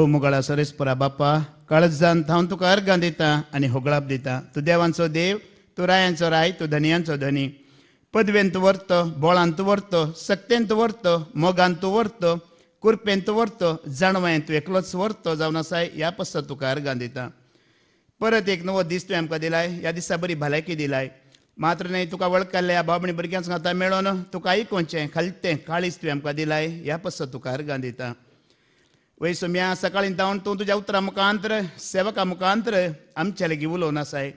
भोवमुगाळा सरेस्परा बापा काळजान थावन तुका अर्गां दिता आनी होगळाप दिता तूं देवांचो देव तूं रायांचो राय तूं धनयांचो धनी पदवेंत तूं बोळांत बोळान तूं व्हरत सक्तेन तूं व्हरत मोगान तूं व्हरत कुरपेन तूं व्हरत जाणवायेन एकलोच व्हरत जावन आसाय ह्या पस्ता तुका अर्गां दिता परत एक नवो दीस तुवें आमकां दिलाय ह्या दिसा बरी भलायकी दिलाय मात्र न्हय तुका वळखल्ले ह्या बाबणी भुरग्यांक आतां मेळोन तुका आयकोचें खालतें काळीज तुवें आमकां दिलाय ह्या पस्ता तुका दिता सोम्या सका धावन तूं तुज्या उतरा मुखांतर सेवका मुखांतर आमचेले गिवलो नासाय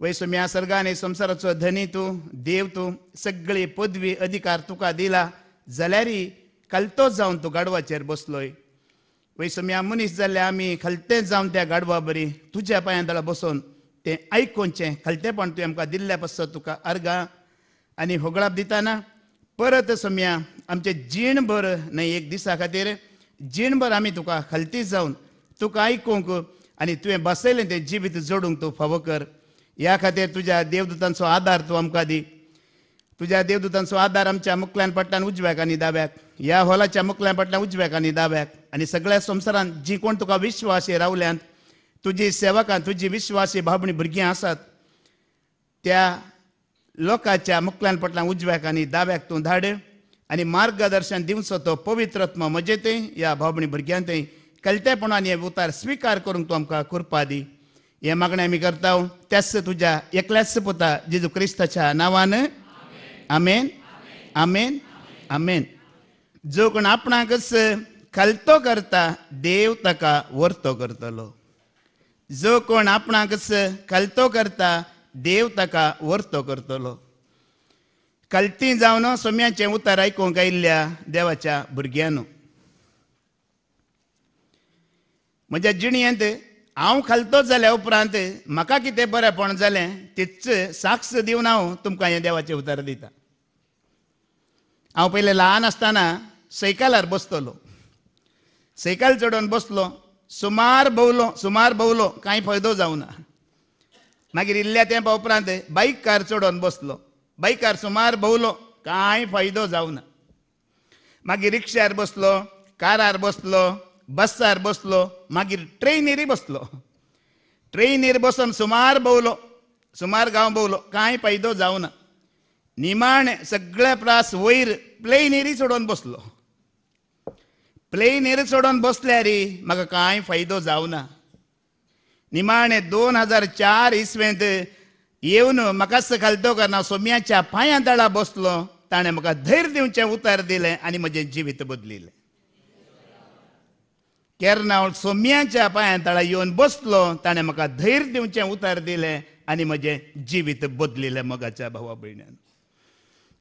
वैसम्या सर्गान हे धनी तू देव तू सगळी पदवी अधिकार तुका दिला जाल्यारी खलतोच जावन तूं गाडवाचेर बसलोय सोम्या मनीस जाल्ले आमी खलतेच जावन त्या गाडवा बरी तुज्या पांयां दोळा बसोन तें आयकोनचें खलतेपण तुवें आमकां दिल्ल्या पासत तुका अर्गां आनी होगळाप दिताना परत सम्या आमचे भर न्हय एक दिसा खातीर जिणभर आम्ही तुका खलती जाऊन तुका आयकूंक आणि तुवें बसयलें तें जिवीत जोडूंक तूं फावो कर ह्या खातीर तुज्या देवदुतांचो आदार तूं आमकां दी तुज्या देवदुतांचो आदार आमच्या मुखल्यान पडल्यान उजव्याक आनी दाव्याक ह्या हॉलाच्या मुखल्यान पडल्यान उजव्याक आनी दाव्याक आनी सगळ्या संवसारांत जी कोण तुका विश्वासी रावल्यांत तुजी सेवकां तुजी विश्वासी भाबणी भुरगीं आसात त्या लोकाच्या मुखल्यान पाटल्यान उजव्याक आनी दाव्याक तूं धाड आणि मार्गदर्शन दिवस तो पवित्रत्म मजेते या भावणी भुरग्यां ते कळतेपणान हे उतार स्वीकार करून तू आमकां कृपा दी हे मागणे आम्ही करता त्याच तुझ्या एकल्याच पुता जिजू क्रिस्ताच्या नावान आमेन आमेन आमेन जो कोण आपणाकच कलतो करता देव ताका वरतो करतलो जो कोण आपणाकच कलतो करता देव ताका वरतो करतलो कल्ती जावन सोम्याचे आयकूंक आयिल्ल्या देवाच्या भुरग्यानो म्हज्या जिणयेंत हांव खालतोच जाल्या उपरांत म्हाका कितें बरेंपण जालें तीच साक्ष दिवन हांव तुमकां हें देवाचें उतर दिता हांव पयलें ल्हान आसतना सैकलार बसतलो सैकल चडोवन बसलो सुमार भोंवलो सुमार भोंवलो कांय फायदो जावना मागीर इल्ल्या तेंपा उपरांत बायक कार चडोवन बसलो बाईकार सुमार भोवलो कांय फायदो जावना मागीर रिक्षार बसलो कारार बसलो बसार बसलो मागीर ट्रेनीरय बसलो ट्रेनीर बसून सुमार भोवलो सुमार गांव भोवलो कांय फायदो जावना निमाण सगळे प्रास वयर प्लेनीरय सोडून बसलो प्लेनीर सोडून बसल्यारी म्हाका कांय फायदो जावना निमाणे दोन हजार चार इसवेंत येऊन म्हाका घालतो करना सोम्याच्या पांयां दळा बसलो ताणें म्हाका धैर्य दिवचे उतार दिलें आनी म्हजें जिवीत बदलिलें केरना हांव सोम्याच्या पांयां तळा येवन बसलो ताणें म्हाका धैर्य दिवचे उतार दिलें आनी म्हजें जिवीत बदलिलें मोगाच्या भावा भयण्यान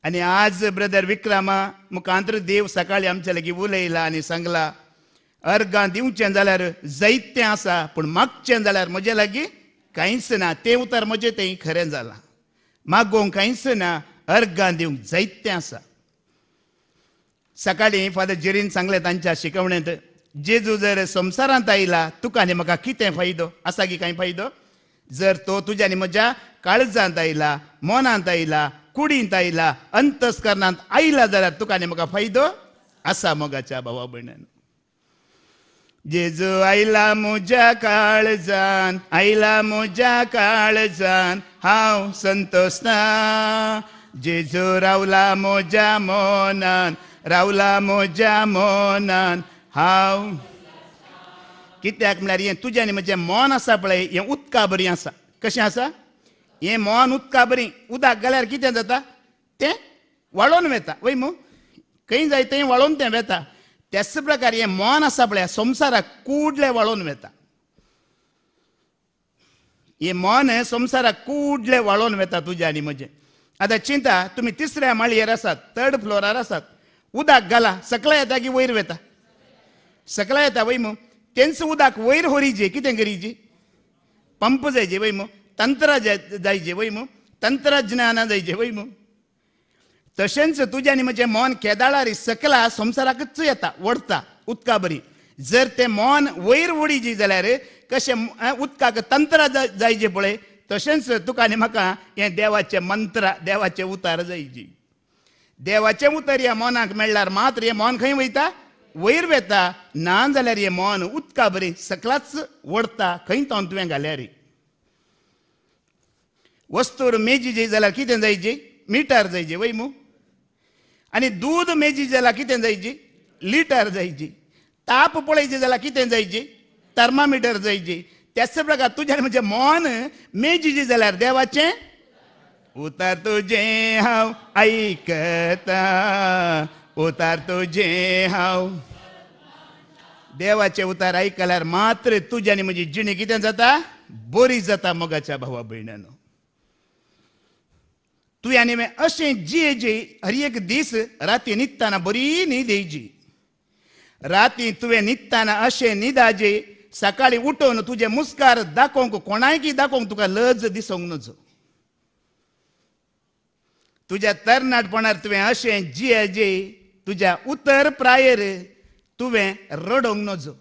आनी आज ब्रदर विक्रमा मुखांत्र देव सकाळीं आमच्या लागीं उलयला आनी सांगला अर्गां दिवचें जाल्यार जायतें आसा पूण मागचें जाल्यार म्हजे लागीं कांयच ना ते उतार म्हजें ते खरें जालां मागोवंक कांयच ना अर्गां दिवंक जायते आसा सकाळीं फादर जिरीन सांगलें तांच्या शिकवणेंत जेजू जर संवसारांत आयला तुका आनी म्हाका कितें फायदो आसा की कांय फायदो जर तो तुज्या आनी म्हज्या काळजांत आयला मोनांत आयला कुडींत आयला अंतस्करणांत आयला जाल्यार तुका आनी म्हाका फायदो आसा मोगाच्या भावा भयणान जेजो आयला म्हज्या काळजान आयला म्हज्या काळजान हांव ना जेजो रावला म्हज्या मोनान रावला म्हज्या मोनान हांव कित्याक म्हळ्यार हें तुजें आनी म्हजें मोन आसा पळय हें उदका बरीं आसा कशें आसा हें मोन उदका बरी उदक गेल्यार कितें जाता तें वळोन वेता वय मू खंय जाय थंय वळोन तें वेता त्याच प्रकारे मोन असा पळय संसारा कुडले वळून वेता हे मन संसारा कुडले वळून वेता तुझे आनी म्हणजे आतां चिंता तुम्ही तिसऱ्या माळयेर आसात थर्ड फ्लोरार आसात उदक घाला सकला येता की वयर वेता सकला येता वैमो तेंच उदक वयर होरीजे कितें करीजे पंप जायचे वैमो तंत्र जायचे वैमो तंत्रज्ञाना जायचे वैमो तशेंच तुज्यानी म्हजें मन केदाळार सकला संवसाराकच येता वडता उदका बरी जर तें मन वयर उडी जी जाल्यार कशें उदकाक तंत्र जाय जे पळय तशेंच तुका आनी म्हाका हें देवाचें मंत्र देवाचें उतार जायची देवाचें उतर ह्या मनाक मेळ्ळ्यार मात्र हें मन खंय वयता वयर वेता ना जाल्यार हें मन उदका बरी सकलाच वडता खंय तो तुवें घाल्यार वस्तूर मेजी जी जाल्यार कितें जायची मिटार जायचे वय मू आणि दूध मेजी ज्याला कितें जायची लिटर जायची ताप पळयची जाल्यार कितें जायची थर्मामीटर जायची त्याच प्रकार तुझ्या म्हणजे मोन मेजी जाल्यार देवाचे उतार तुझे हाव ऐकता उतार तुझे हाव देवाचे उतार ऐकल्यावर मात्र तुज्यानी म्हणजे जिणे किती जाता बरी जाता मगाच्या भावा भयणांनो तुयाने में अशे जिए जे हर एक दिस राती नित्ताना बरी न्हीद येयची राती तुवें नित्ताना अशें निदाजे सकाळीं उठोवन तुजे मुस्कार दाखोवंक कोणायकी दाखोवंक तुका लज दिसोंक नजो तुज्या तरणाटपणार तुवें अशें जे तुज्या उतर प्रायेर तुवें रडोंक नजो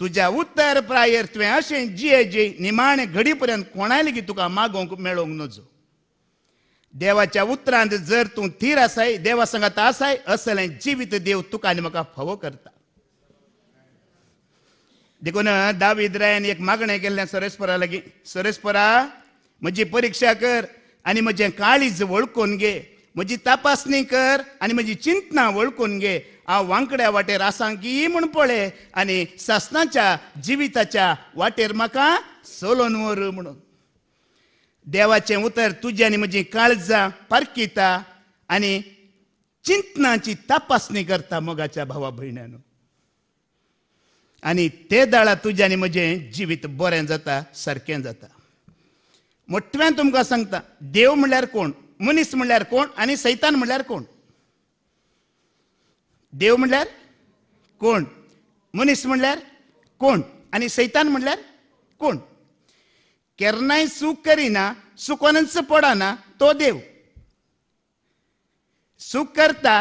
तुज्या उत्तर प्रायेर तुवें अशें जे निमाणे घडी पर्यंत कोणाय लेगीत तुका मागोवंक मेळोंक नजो देवाच्या उतरांत जर तू थीर आसाय देवा संगत आसाय असले जिवीत देव तुका आनी म्हाका फवो करता देखून दावीद रायन एक मागणें केल्लें सरेस्परा लागीं सरेस्परा म्हजी परीक्षा कर आनी म्हजें काळीज वळखून घे म्हजी तपासणी कर आनी म्हजी चिंतना वळखून घे हांव वांकड्या वाटेर आसा की म्हूण पळय आनी सासनाच्या जिविताच्या वाटेर म्हाका सोलोन वर म्हणून देवाचें उतर तुज्यानी म्हजी काळजां पारखिता आनी चिंतनाची तपासणी करता मोगाच्या भावा भयणान आनी ते दळा तुज्यानी म्हजें जिवीत बरें जाता सारकें जाता मोठ्यान तुमकां सांगता देव म्हणल्यार कोण मनीस म्हणल्यार कोण आनी सैतान म्हणल्यार कोण देव म्हणल्यार कोण मनीस म्हणल्यार कोण आनी सैतान म्हणल्यार कोण કેરનાય શું કરીના સુકોનંદ पडाना, तो देव सुख करता,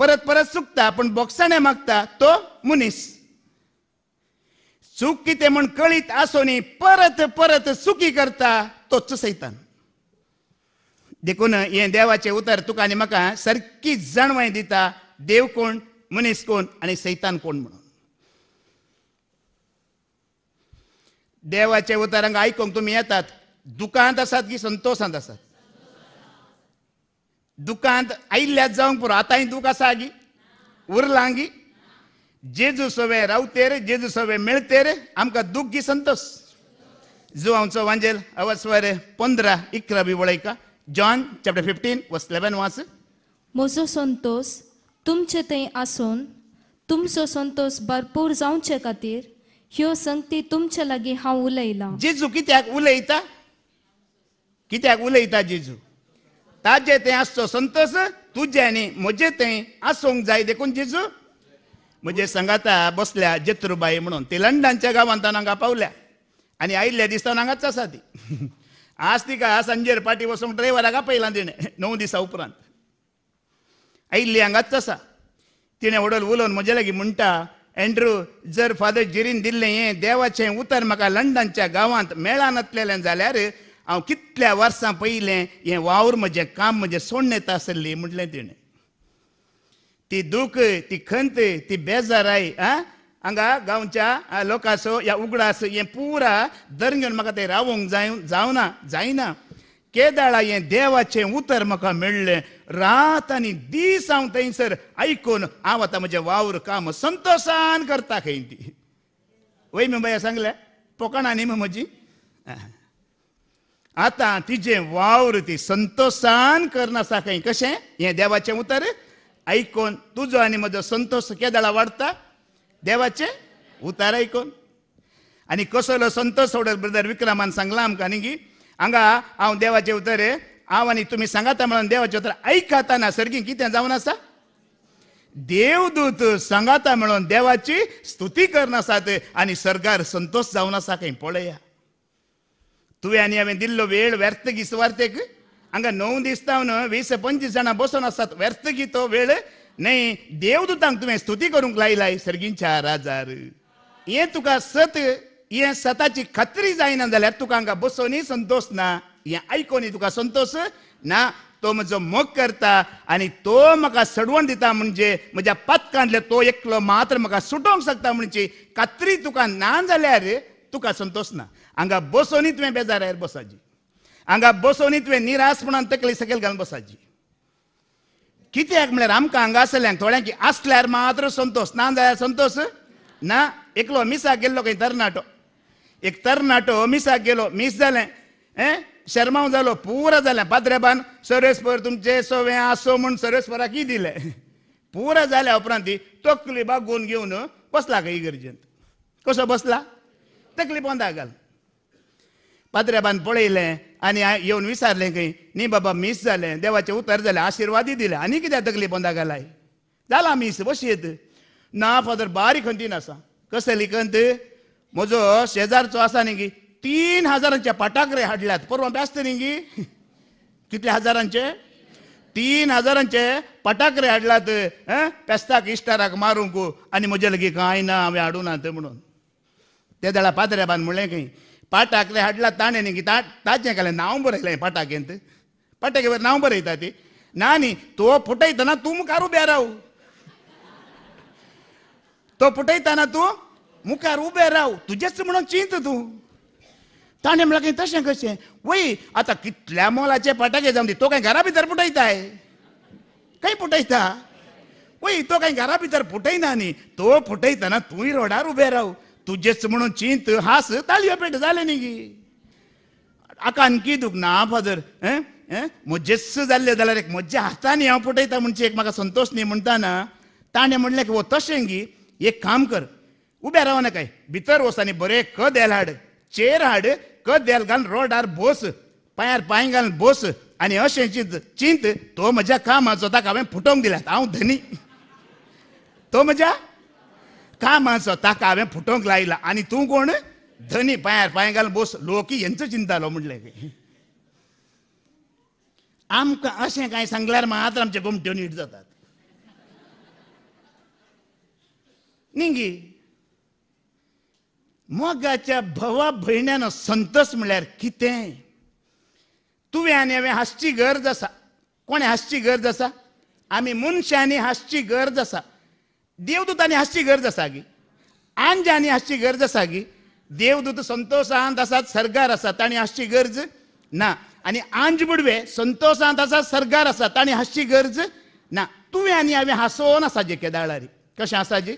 परत परत सुकता पण बोक्साणे मागता तो मुनीस सुख कितें म्हण कळीत आसोनी परत परत सुखी करता तोच सैतान देखून हे देवाचे उतर तुका आनी म्हाका सारकी जाणवाय दिता देव कोण मनीस कोण आणि सैतान कोण म्हणून देवाचे उतारांक आयकूंक तुमी येतात दुकांत आसात की संतोषांत आसात दुकांत आयिल्ल्यात जावंक पुरो आतांय दूख आसा गी उरलां गी जेजू सवे रावते रे जेजू सवे मेळते रे आमकां दूख गी संतोष जुवांचो वांजेल आवाज पंदरा इकरा बी वळयका John chapter fifteen verse eleven वाच म्हजो संतोष तुमचे थंय आसून तुमचो संतोष भरपूर जावचे खातीर ह्यो संगती तुमच्या लागी हांव उलयला जेजू कित्याक उलयता कित्याक उलयता जेजू ताजे ते आसचो संतोष तुजे आनी म्हजे ते आसूंक जाय देखून जेजू म्हजे संगाता बसल्या जत्रुबाई म्हणून ते लंडनच्या गांवांत हांगा पावल्या आनी आयिल्ल्या दिसता हांगाच आसा ती आज तिका संजेर पाटी वचूंक ड्रायव्हराक आपयला तिणें णव दिसा उपरांत आयिल्ली हांगाच आसा तिणें व्हडल उलोवन म्हजे लागीं म्हणटा एन्ड्रू जर फादर जिरीन दिल्लें हें देवाचें उतर म्हाका लंडनच्या गांवांत मेळान येतलेलें जाल्यार हांव कितल्या वर्सां पयलें हें वावर म्हजें काम म्हजें सोडण येता म्हटले म्हटलें ती दूख ती खंत ती बेजाराय आं हांगा गांवच्या लोकांचो या उगडास हें पुरा दर घेवन म्हाका तें रावूंक जाय जावना जायना केदाळा हे देवाचे उतर म्हाका मेळ्ळें रात आनी दीस हांव थंयसर आयकून हांव आतां म्हजें वावर काम संतोशान करता खंय ती वय बाया सांगले पोकणा न्ही म्हजी आतां तिजें वावर ती संतोशान करनासा खंय कशें हें देवाचें उतर आयकून तुजो आनी म्हजो संतोश केदाळा वाडता देवाचें उतार आयकून आनी कसलो संतोश सोडत ब्रदर विक्रमान सांगला आमकां न्ही की हांगा हांव देवाचे उतर हांव आनी तुमी सांगाता म्हणून देवाचे उतर आयकताना सर्गी कितें जावन आसा देवदूत सांगाता म्हणून देवाची स्तुती करनासात आनी सरकार संतोश जावन आसा काय पळया तुवें आनी हांवें दिल्लो वेळ व्यर्थ गी सुवार्थेक हांगा णव दीस जावन वीस पंचवीस जाणां बसून आसात व्यर्थ गी तो वेळ न्हय देवदूतांक तुवें स्तुती करूंक लायलाय सर्गींच्या राजार हे तुका सत हे सताची खात्री जायना जाल्यार तुका हांगा बसोनी संतोष ना हे आयकोनी तुका संतोष ना तो म्हजो मोग करता आनी तो म्हाका सडवण दिता म्हणजे म्हज्या पातकांतले तो एकलो मात्र म्हाका सुटोवंक शकता म्हणजे खात्री तुका ना जाल्यार तुका संतोष ना हांगा बसोनी तुवें बेजारायर बसाजी हांगा बसोनी तुवें निरासपणान तकली सकयल घालून बसाची कित्याक म्हळ्यार आमकां हांगासल्यांक थोड्यांक आसल्यार मात्र संतोष ना जाल्यार संतोष ना एकलो मिसा गेल्लो खंय तरणाटो एक तरणाटो मिसाक गेलो मीस जालें ए शर्माव जालो पुरा जालें पाद्रेबान सर्वेस्पर तुमचे सोवे आसो म्हूण सर्वेस्पराक की दिलें पुरा जाल्या उपरांत ती तकली बागून घेवन बसला काय इगर्जेंत कसो बसला तकली पोंदा घाल पाद्रेबान पळयलें आनी येवन विचारलें खंय न्ही बाबा मीस जालें देवाचें उतर जालें आशिर्वादी दिले आनी कित्याक तकली पोंदा घालाय जाला मीस येत ना फादर बारीक खंतीन आसा कसली खंत म्हजो शेजारचो आसा न्ही गी तीन हजारांचे रे हाडल्यात परवा बेस्त न्ही गी कितल्या हजारांचे तीन हजारांचे पटाकरे हाडल्यात पेस्ताक इश्टाराक मारूंक आणि म्हजे लगी कांय ना हांवें ते म्हणून ते बांद पाद्रेबान म्हणलें पाटाक पाटाकरे हाडला ताणे न्ही ता ताचें केले नांव बरयलें पाटाकेंत पाटाके नांव बरयता ती ना न्ही तो फुटयतना तूं मुखार उबे राव तो फुटयताना तूं मुखार उबे राव तुझेच म्हणून चिंत ताणे ताणें की तशें कशें वय आतां कितल्या मोलाचे फटाके जावन दी तो काय घरा भितर फुटयताय काय फुटयता वय तो काय घरा भितर फुटयना न्ही तो फुटयतना तूंय रोडार उबे राव तुझेच म्हणून चिंत हास ताळयो पेट जालें न्ही गी आकान दुख ना फादर हें म्हजेच जाल्ले जाल्यार एक म्हज्या हातांनी हांव फुटयता म्हणजे एक म्हाका संतोष न्ही ना ताणें म्हणलें की वो हो, तशें गी एक काम कर उभ्या काय भीतर भितर वसांनी बरे कदेल हाड चेर हाड क देल घालून रोडार बोस पांयार पांय घालून बोस आणि असे चिंत तो म्हज्या कामाचो ताका हांवें फुटोक दिला हांव धनी तो म्हज्या कामाचो ताका हांवें फुटोक लायला आणि तू कोण धनी पांयार पांय घालून बोस लोक हेंचो चिंतालो म्हटलें आमकां असे कांय सांगल्यार मात्र आमचे गोमट्यो नीट जातात निंगी मोगाच्या भवा भयण्यानं संतस म्हणल्यार कितें तुवें आनी हांवें हांसची गरज आसा कोणें हांसची गरज आसा आमी मनशांनी हांसची गरज आसा देवदूतांनी हांसची गरज आसा गी आंजांनी हांसची गरज आसा गी देवदूत संतोशांत आसात सरगार आसा ताणी हांसची गरज ना आनी आंज बुडवे संतोशांत आसात सरगार आसा ताणी हांसची गरज ना तुवें आनी हांवें हांसोवन आसा जे केदाळारी कशें आसा जी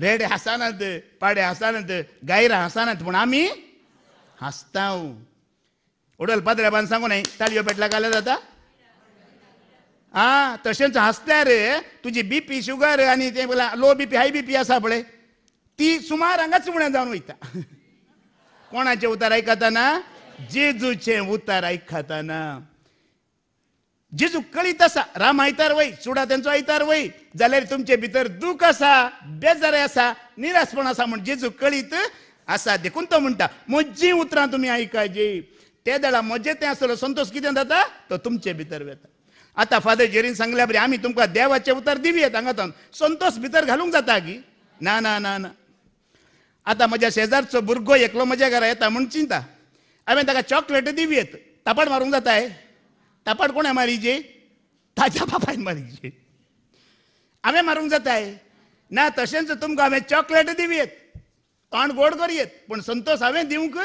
रेडे हसानात पाडे हसानात गायरा हसानात म्हण आम्ही हसताव उडल पात्र बांध सांगू नाही ताळयो पेटला काले जाता आ तशेंच रे तुजी बीपी शुगर आनी ते लो बीपी हाय बीपी आसा पळय ती सुमार हांगाच म्हणून जावन वयता कोणाचे उतार आयकताना जेजूचे उतार आयकताना जेजू कळीत असा राम आयतार वय चुडा त्यांचो आयतार वय जाल्यार तुमचे भितर दुख असा बेजार असा निराशपण असा म्हण जेजू कळीत असा देखून तो म्हणटा म्हजी उतरां तुमी ऐकायची ते दळा म्हजे ते असलो संतोष कितें जाता तो तुमचे भितर वेता आतां फादर जेरीन सांगल्या बरे आमी तुमकां देवाचे उतर दिवयेत तो संतोष भितर घालूंक जाता की ना ना ना ना आतां म्हज्या शेजारचो भुरगो एकलो म्हज्या घरा येता म्हूण चिंता हांवें ताका चॉकलेट दिवयात तापड मारूंक जाताय टपाट कोणा मारिजी ताज्या તાજા બાપાએ મારી मारूंक जाताय ना ना तशेंच तुमकां हांवें चॉकलेट दिवयेत तोंड गोड करयेत पूण संतोष हांवें दिवंक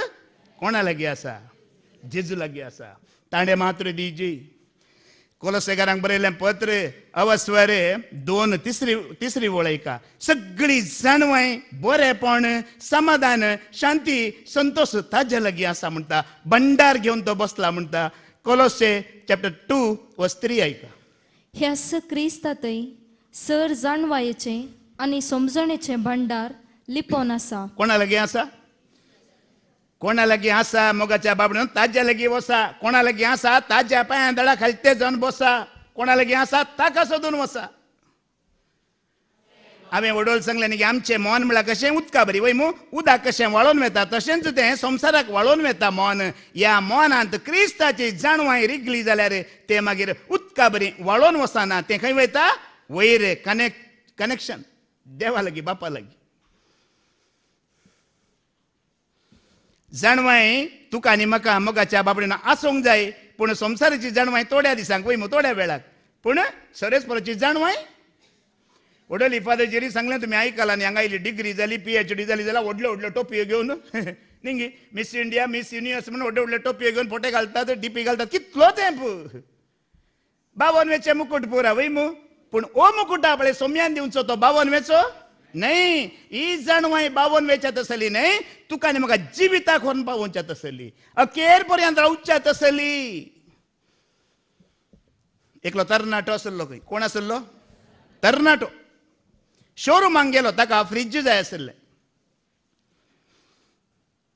कोणा लागीं आसा जेजू लागीं आसा तांडे मात्र दिजी कोलसेगारांक बरयलें पत्र अवस्वरे दोन तिसरी तिसरी वळयका सगळी जाणवाय बरेपण समाधान शांती संतोष ताज्या लागीं आसा म्हणटा भंडार घेवन तो बसला म्हणटा कोलोसे चॅप्टर टू व स्त्री ऐका हे असं क्रिस्तातय सर जाणवायचे आणि समजणेचे भांडार लिपोन आसा कोणा लगे आसा कोणा लगे आसा मोगाच्या बाबडून ताज्या लगी वसा कोणा लगे आसा ताज्या पायांदळा दळा खाली ते जाऊन बसा कोणा लगे आसा ताका सोदून वसा हांवें वडोल सांगलें न्ही आमचें मोन म्हळ्यार कशें उदका बरी वय मू उदक कशें वळोवन वेता तशेंच तें संवसाराक वळोवन वेता मोन ह्या मोनांत क्रिस्ताची जाणवाय रिगली जाल्यार तें मागीर उदका बरी वळोवन वसना तें खंय वयता वयर कनेक्ट कनेक्शन देवा लागी बापा लागी जाणवाय तुका आनी म्हाका मोगाच्या बाबडेन आसूंक जाय पूण संवसाराची जाणवाय थोड्या दिसांक वय थोड्या वेळाक पूण सरेस्पराची जाणवाय वडल इफादे जेरी सांगलें तुमी आयकलां आणि हांगा डिग्री झाली पी एच डी जाली जाल्यार व्हडल्यो व्हडल्यो टोपी घेवन निंगी मिस इंडिया मिस युनिवर्स म्हणून वडले वडले टोपयो घेऊन फोटे घालतात डीपी घालतात कितलो तेंप बावन वेचे मुकुट पुरा वै मु पण ओ मुकुट आपले सोम्यान दिवचो तो बावन वेचो नाही ही जाणवाय बावन वेचा तसली नाही तुका म्हाका जिविताक होन पावोवच्यात असली अखेर पर्यंत रावच्यात असली एकलो तरणाटो असलो खंय कोण असलो तरणाटो शोरूमांग गेलो ताका फ्रिज जाय आशिल्ले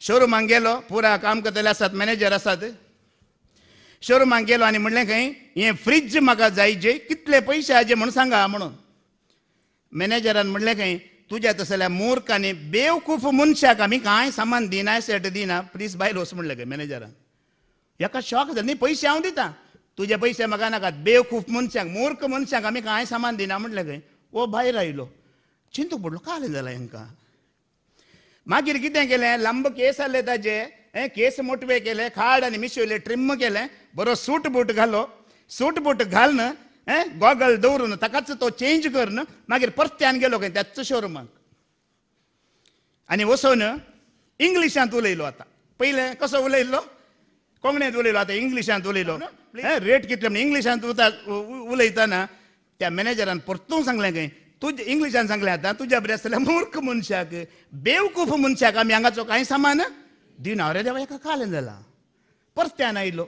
शोरूमांग गेलो पुरा काम करतले आसात मॅनेजर आसात शोरूमांग गेलो आनी म्हणलें खंय हे फ्रिज म्हाका जाय जे कितले पयशे जे म्हणून सांगा म्हणून मॅनेजरान म्हणलें खंय तुज्या तसं जाल्यार मूर्ख आनी बेवकूफ मनशाक आमी कांय सामान दिना सेट दिना प्लीज भायर वच म्हणलें खंय मॅनेजरान हेका शॉक जालें न्ही पयशे हांव दितां तुजे पयशे म्हाका नाकात बेवकूफ मनशाक मूर्ख मनशाक आमी कांय सामान दिना म्हणलें खंय वो भायर आयलो चिंतू पडलो का आलें जाल्यार यांका मागीर कितें केलें लांब केस आले ताजे हे केस मोटवे केले खाड आनी मिशवले ट्रिम केले बरो सूट बूट घालो सूट बूट घालन हे गॉगल दवरून ताकाच तो चेंज करन मागीर परत्यान गेलो खंय त्याच शोरुमाक आनी वसोन इंग्लिशांत उलयलो आतां पयलें कसो उलयलो कोंकणीत उलयलो आतां इंग्लिशांत उलयलो रेट कितले म्हण इंग्लिशांत उलयताना त्या मॅनेजरान परतून सांगलें खंय तुझ्या इंग्लिशान सांगले आता तुझ्या बरे असल्या मूर्ख मनशाक बेवकूफ मनशाक आमी हांगाचो कांय सामान दिनावर देवा हेका कालें जालां परत्यान आयलो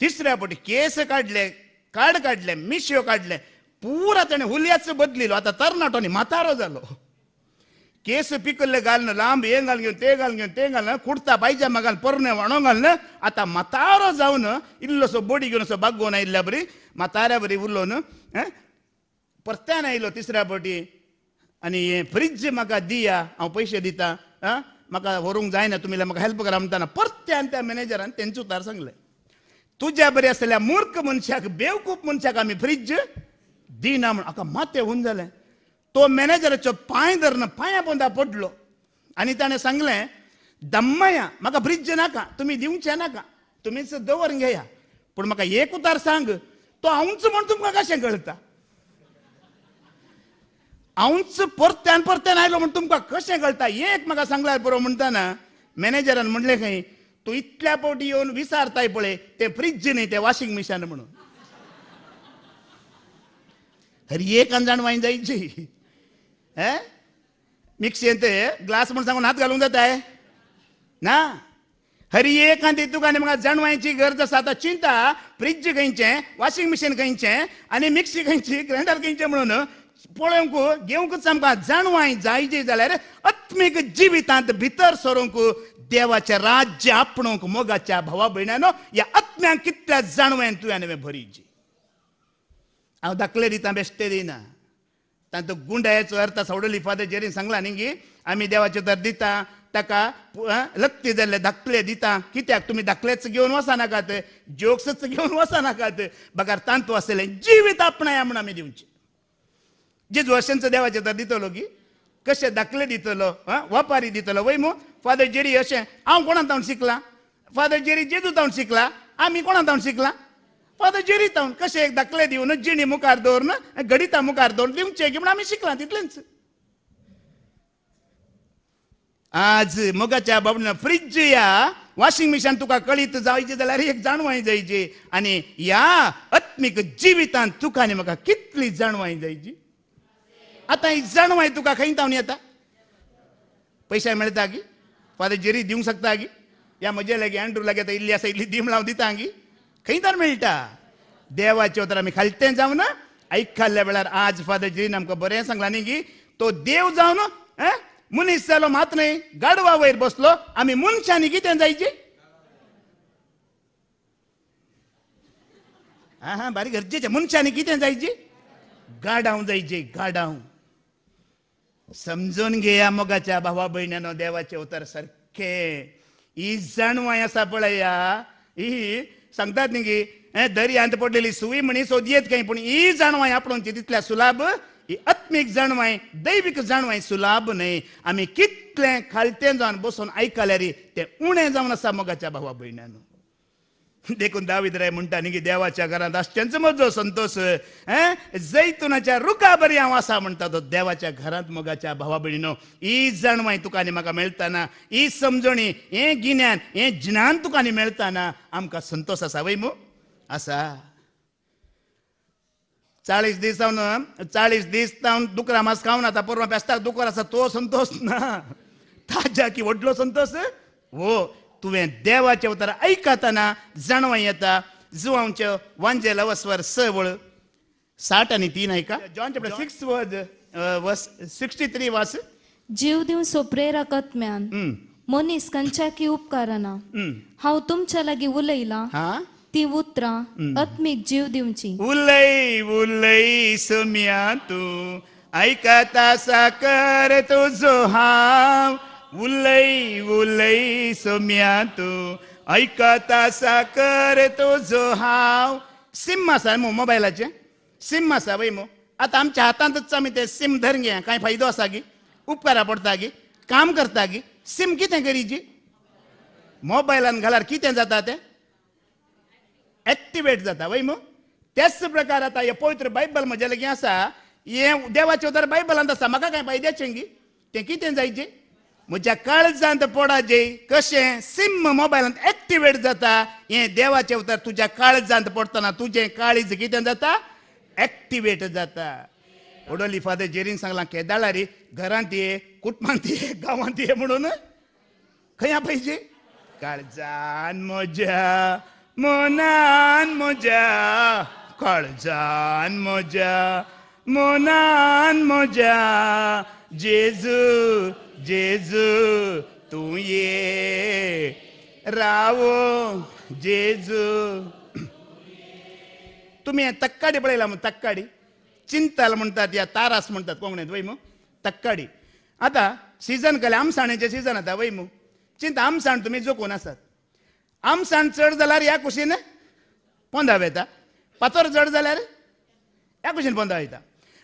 तिसऱ्या पटी केस काडले काड काढले मिशो काढले पुरा ताणें हुलयाच बदलिलो आतां तरणाटोनी म्हातारो जालो केस पिकल्ले घालन लांब हे घाल घेवन ते घाल घेवन ते घालून कुर्ता पायजामा घाल पोरणे व्हाणो घालन आतां म्हातारो जावन इल्लोसो बोडी घेवन असो बागोवन आयिल्ल्या बरी म्हाताऱ्या बरी उलोवन परत्यान आयलो तिसऱ्या फावटी आनी हे फ्रीज म्हाका दिया हांव पयशे दिता आं म्हाका व्हरूंक जायना तुमी म्हाका हेल्प करा म्हणताना परत्यान त्या मॅनेजरान तेंचे उतार सांगले तुज्या बरी आसलेल्या मूर्ख मनशाक बेवकूफ मनशाक आमी फ्रीज दिना म्हण हाका मातें हुन जालें तो मॅनेजराचो पांय धरना पाया पोंदा पडलो आनी ताणें सांगलें दम्मया म्हाका फ्रीज नाका तुमी दिवचे नाका तुमीच दवर घेया पूण म्हाका एक उतार सांग तो हांवच म्हूण तुमकां कशें कळटा हांवच परत्यान परत्यान आयलो म्हण तुमकां कशें कळटा एक म्हाका सांगल्यार बरो म्हणटाना मॅनेजरान म्हणलें खंय तूं इतल्या पावटी येवन विसारताय पळय तें फ्रीज न्ही तें वॉशिंग मिशीन म्हणून हरी एक वाय जायची हे मिक्सीन ते ग्लास म्हण सांगून हात घालूंक जाताय ना हरी एक तुका आनी म्हाका जणवायची गरज आसा आतां चिंता फ्रीज खंयचें वॉशिंग मिशीन खंयचें आनी मिक्सी खंयची ग्रायंडर खंयचें म्हणून पळोवंक घेवंक आमकां जाणवाय जायचे जाल्यार आत्मीक जिवितांत भितर सरूंक देवाचे राज्य आपणूंक मोगाच्या भावा भयणानो ह्या आत्म्यांक कितल्या जाणवायन तुवें नवें भरिजी हांव दाखले दिता बेश्टे दिना तांचो गुंडायाचो अर्थ सोडली फादर जेरी सांगला न्ही गी आमी देवाचे तर दिता ताका लक्ती जाल्ले धाकले दिता कित्याक तुमी धाकलेच घेवन वसनाकात जोक्सच घेवन वसानाकात बगार तांतू आसले जिवीत आपणाया म्हूण आमी दिवचें जे जोशांचं देवाचे तर दितलो की कसे दाखले दितलो वापारी दितलो वै फादर जेरी अशें हांव कोणा जाऊन शिकला फादर जेरी जेजू जाऊन शिकला आम्ही कोणा जाऊन शिकला फादर जेरी तावन कसे एक दाखले देऊन जिणी मुखार दोन गणिता मुखार दोन दिवचे की म्हणून आमी शिकला तिथलेच आज मगाच्या बाबून फ्रीज या वॉशिंग मशीन तुका कळीत जायचे जाल्यार एक जाणवाय जायची आणि या आत्मिक जीवितांत तुका आनी म्हाका कितली जाणवाय जायची आता एग्जाम आहे तू का खाईन तावणी आता पैसा मिळता आगी फादर जेरी दिवंक शकता आगी या मजा लागे अँड्रू लागी आता इल्ली असा इल्ली दीम लावून दिता आगी खंय तर मेळटा देवाचे तर आमी खालते जावन खाल्ल्या वेळार आज फादर जेरीन आमकां बरें सांगलां न्ही की तो देव जावन मनीस जालो मात नाही गाडवा वयर बसलो आमी मनशांनी कितें जायचे हा हा बारीक गरजेचे मनशांनी कितें जायचे गाडाव जायचे गाडाव समजून घेया मोगाच्या भावा भयण्यानो देवाचे उतर सारखे ही जाणवाय आसा पळया ही सांगतात न्ही की दर्यांत पडलेली सुवी म्हणी सोदयेत काही पण ही जाणवाय आपणची तितल्या सुलाभ ही आत्मीक जाणवाय दैवीक जाणवाय सुलाभ न्हय आम्ही कितले खालते जावन बसून रे ते उणे जाऊन आसा मोगाच्या भावा भयण्यानो देखून दावीद राय म्हणटा न्ही की देवाच्या घरांत आसचेंच म्हजो संतोष जैतुनाच्या रुका बरी हांव आसा म्हणटा तो देवाच्या घरांत मोगाच्या भावा भयणीनो ही जाणवाय तुका आनी म्हाका मेळटाना ही समजणी हें गिन्यान हें जिनान तुका आनी मेळटाना आमकां संतोष आसा वै मू आसा चाळीस दीस जावन चाळीस दीस जावन दुकरां मास खावना आतां पोरवा बेस्ताक दुकर आसा तो संतोष ना ताज्या की व्हडलो संतोष हो तुवें देवाचें उतर ऐकताना जाणवा येता जुवांच्यो वांजेला लवस्वर स वळ साठ आणि तीन ऐका John chapter six verse sixty three वास जीव दिवं सोपरे रकत्म्यान मनीस की उपकारना हांव तुमच्या लागीं उलयलां हा ती उतरां आत्मिक जीव दिवची उलय उलय सोम्या तूं ऐकता साकर तुजो हांव उलई उलई सोम्या तू ऐकता असा कर तो जो हाव सिम असा मो मोबाईलाचे सिम असा वै मो आता आमच्या हातांतच आम्ही ते सिम धरून घेया काय फायदो असा गी उपकारा पडता गी काम करता गी सिम कितें करीची मोबायलान घालार किती जाता ते ऍक्टिवेट जाता वय मो त्याच प्रकार आता हे पवित्र बायबल म्हजे लगे असा हे देवाचे उदार बायबलांत आसा म्हाका काय फायद्याचें गी ते किती जायचे म्हज्या काळजांत पोडाजे कशें सिम मोबायलांत एक्टिवेट जाता हे देवाचे उतर तुज्या काळजांत पडटना तुजें काळीज कितें जाता एक्टिवेट जाता उडोली फादर जेरीन सांगलां केदाळारी घरांत ये कुटुंबांत ये गांवांत ये म्हणून खंय पाहिजे काळजान म्हज्या मनान म्हज्या काळजान म्हज्या मोनान मोजा जेजू जेजू तू ये रावो जेजू तुम्ही तक्काडी पळयला मग तक्काडी चिंताल म्हणतात या तारास म्हणतात कोंकणीत वैमू तक्काडी आता सिजन साने आमसाणेचें सीजन आता वैमू चिंता आमसाण तुम्ही जोखून आसात आमसाण चड जाल्यार ह्या कुशीन पोंदा वयता पातोर चढ जाल्यार ह्या कुशीन पोंदा वयता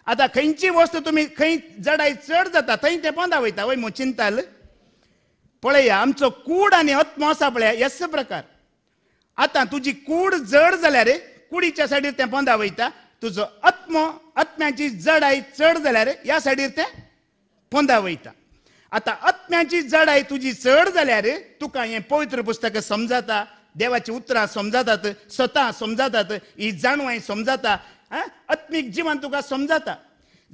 आता खंयची वस्तू तुम्ही खंय जडाय चड जाता थंय पोंदा वयता वय चिंताल पळया आमचो कूड आनी आत्मो आसा पळया येस प्रकार आतां तुजी कूड जड जाल्यार कुडीच्या सायडीर पोंदा वयता तुजो आत्मो आत्म्याची जडाय चड जाल्यार ह्या सायडीर ते पोंदा वयता आतां आत्म्याची जडाय तुजी चड जाल्यार तुका हें पवित्र पुस्तक समजाता देवाची उतरां समजातात स्वता समजातात ही जाणवाय समजाता आत्मिक जीवन तुका समजाता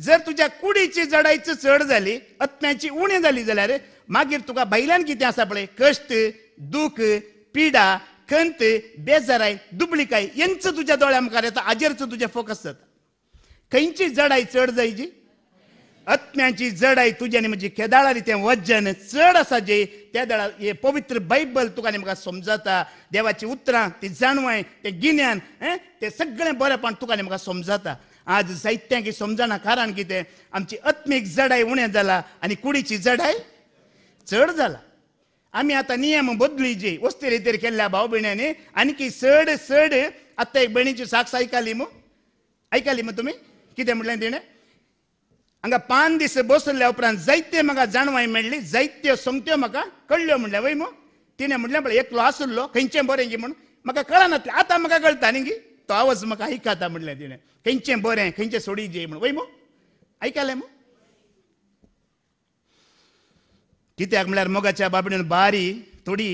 जर तुझ्या कुडीची जडायची चढ झाली आत्म्याची उणी झाली जाल्यार मागीर तुका बैलान कितें आसा पळय कश्ट दुख पिडा खंत बेजाराय दुबळीकाय यांचं तुझ्या दोळ्या मुखार येता हाजेरचं तुझे फोकस जाता खंयची जडाय चढ जायची आत्म्याची जडाय तुज्यानी म्हणजे केदाळारी तें वजन चढ आसा जे त्या हे पवित्र बायबल तुका म्हाका समजता देवाची उतरां ती जाणवाय तें गिन्यान तें सगळें बरेंपण तुका म्हाका समजता आज जायत्यांक की समजना कारण कितें आमची अत्मीक जडाय उणें जाला आनी कुडीची जडाय चड जाला आमी आतां नियम बदली जी वस्ती रितीर केल्ल्या भाव आनी आणखी चड चड आतां एक भयणीची साक्ष आयकाली मू आयकाली मू तुमी कितें म्हणलें तिणें हांगा पान दीस बसल्या उपरांत जायते म्हाका जाणवाय मेळ्ळी जायत्यो सोंगत्यो म्हाका कळ्ळ्यो म्हणल्या वै मो तिणें म्हणलें पळय एकलो आसुल्लो खंयचें बरें गी म्हूण म्हाका कळना तें आतां म्हाका कळटा न्ही गी तो आवाज म्हाका आयकता म्हणलें तिणें खंयचें बरें खंयचें सोडी जे म्हूण वै मो आयकलें मो कित्याक म्हळ्यार मोगाच्या बाबडीन बारी थोडी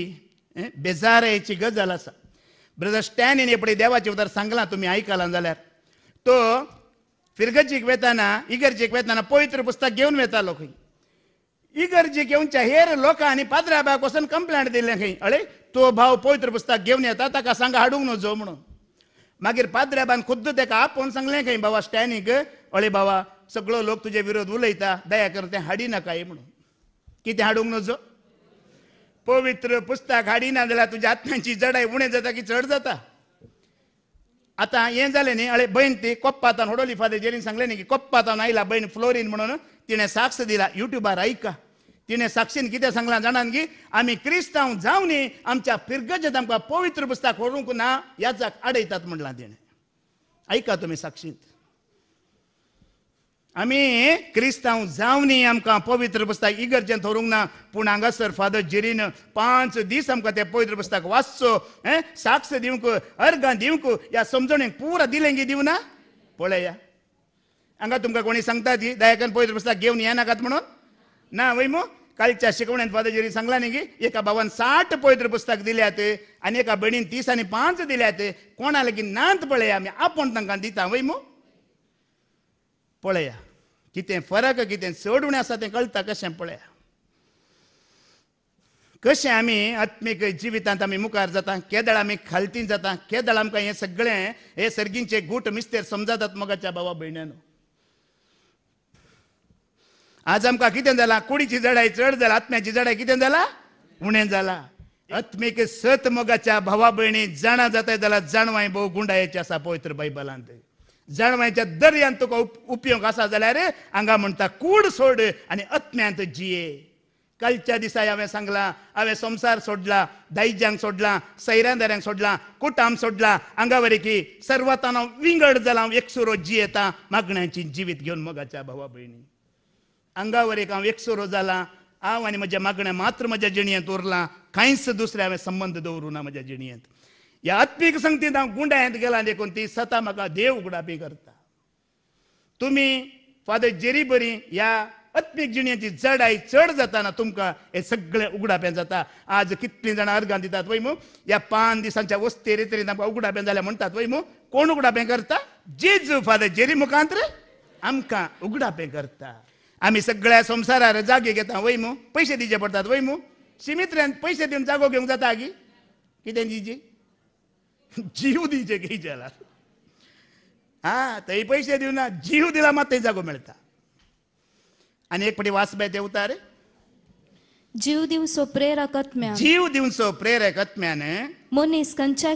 बेजारायेची गजाल आसा ब्रदर स्टॅनीन हे पळय देवाचे उतर सांगलां तुमी आयकलां जाल्यार तो फिरगर्जीक वेताना इगर्जीक वेताना पवित्र पुस्तक घेऊन वेतालो ಲೋಕ इगर्जीक येऊनच्या हेर लोकांनी पाद्राब्या वसून कंप्लेंट दिले खंय अळे तो भाव पवित्र पुस्तक घेवन येता ताका सांगा हाडूंक नजो म्हणून मागीर पाद्राब्यान खुद्द ताका आपोवन सांगलें खंय बाबा स्टॅनीक अळे बाबा सगळो लोक तुजे विरोध उलयता दया कर ते हाडी नाकाय म्हणून कितें हाडूंक नजो पवित्र पुस्तक हाडिना जाल्यार तुज्या आत्म्यांची जडाय उणें जाता की चड जाता आता हे झाले ಜಾಲೇನಿ ಹಳೆ कोप्पा ತಿ ಕೊಪ್ಪ ಆತನ फादर सांगले सांगले की कोप्पा ಆತನ ಆಯ್ಲ बहीण फ्लोरीन म्हणून तिने साक्ष दिला युट्युबार ऐका तिने साक्षीन कितें सांगला जाणान की आमी क्रिस्तांव जावन आमच्या फिरगज आमकां पवित्र पुस्तक व्हरूंक ना याचा आडयतात म्हणलां तिने ऐका तुम्ही साक्षीत आमी क्रिस्तांव जावनी आमकां पवित्र पुस्तक इगर्जेन थरूंक ना पूण हांगासर फादर जिरीन पांच दीस आमकां ते पवित्र पुस्तक वाचचो हे साक्ष दिवंक अर्गां दिवंक ह्या समजवणेक पुरा दिलेंगी दिवना पळया हांगा तुमकां कोणी सांगता ती दयाकान पवित्र पुस्तक घेवन येनाकात म्हणून ना वैमो कालच्या शिकवण्यान फादर जिरीन सांगला न्ही की एका बाबान साठ पवित्र पुस्तक दिल्यात आनी एका भयणीन तीस आनी पांच दिल्यात कोणा लेगीत नांत पळया आमी आपूण तांकां दिता वयमो पळया कितें फरक कितें उणें आसा तें कळटा कशें पळया कशें आमी आत्मीक जिवितांत आमी मुखार जाता केदळ आमी खालतीन जाता केदळ आमकां हें सगळें हे सर्गींचे गूट मिस्तेर समजातात मोगाच्या भावा भयण्यान आज आमकां कितें जालां कुडीची जडाय चड जाला आत्म्याची जडाय कितें जाला उणें जाला आत्मीक सत मोगाच्या भावा भयणी जाणा जाताय जाल्यार जाणवाय भोव गुंडायेचें आसा पवित्र बायबलांत जळमाच्या दर्यान तुका उपयोग आसा जाल्यार हांगा म्हणटा कूड सोड आनी आत्म्यांत जिये कालच्या दिसा हांवें सांगलां हांवें संसार सोडला दायज्यांक सोडला सैरांदाऱ्यांक सोडला कुटाम सोडला हांगा बरें की हांव विंगड जालां हांव एकसुरो जियेता मागण्यांची जिवीत घेवन मोगाच्या भावा भयणी हांगा वरेक हांव एकसुरो जालां हांव आनी म्हज्या मागण्या मात्र म्हज्या जिणयेंत उरलां कांयच दुसऱ्या हांवें संबंध दवरूं ना म्हज्या जिणयेंत या आत्मीक संगतीन हांव गुंडायत गेला देखून ती सता म्हाका देव उगडापी करता तुमी फादर जेरी बरी ह्या आत्मीक जिणेची जड आई चड जाताना तुमकां हे सगळे उगडापें जाता आज कितलीं जाणां अर्घां दितात वय मू ह्या पांच दिसांच्या वस्ते तरी आमकां उगडापें जाल्यार म्हणटात वय मू कोण उगडापें करता जेजू फादर जेरी मुखांत आमकां उगडापें करता आमी सगळ्या संवसारार जागे घेता वय मू पयशे दिवचे पडटात वय मू शिमित्र्यान पयशे दिवन जागो घेवंक जाता आगी कितें जिजी जीव दीजे की जाला हा तई पैसे ना जीव दिला मात ते जागो मिळता आणि एक पटी वाचपे देवता रे जीव दिवसो प्रेरक आत्म्या जीव दिवसो प्रेरक आत्म्यान मनीस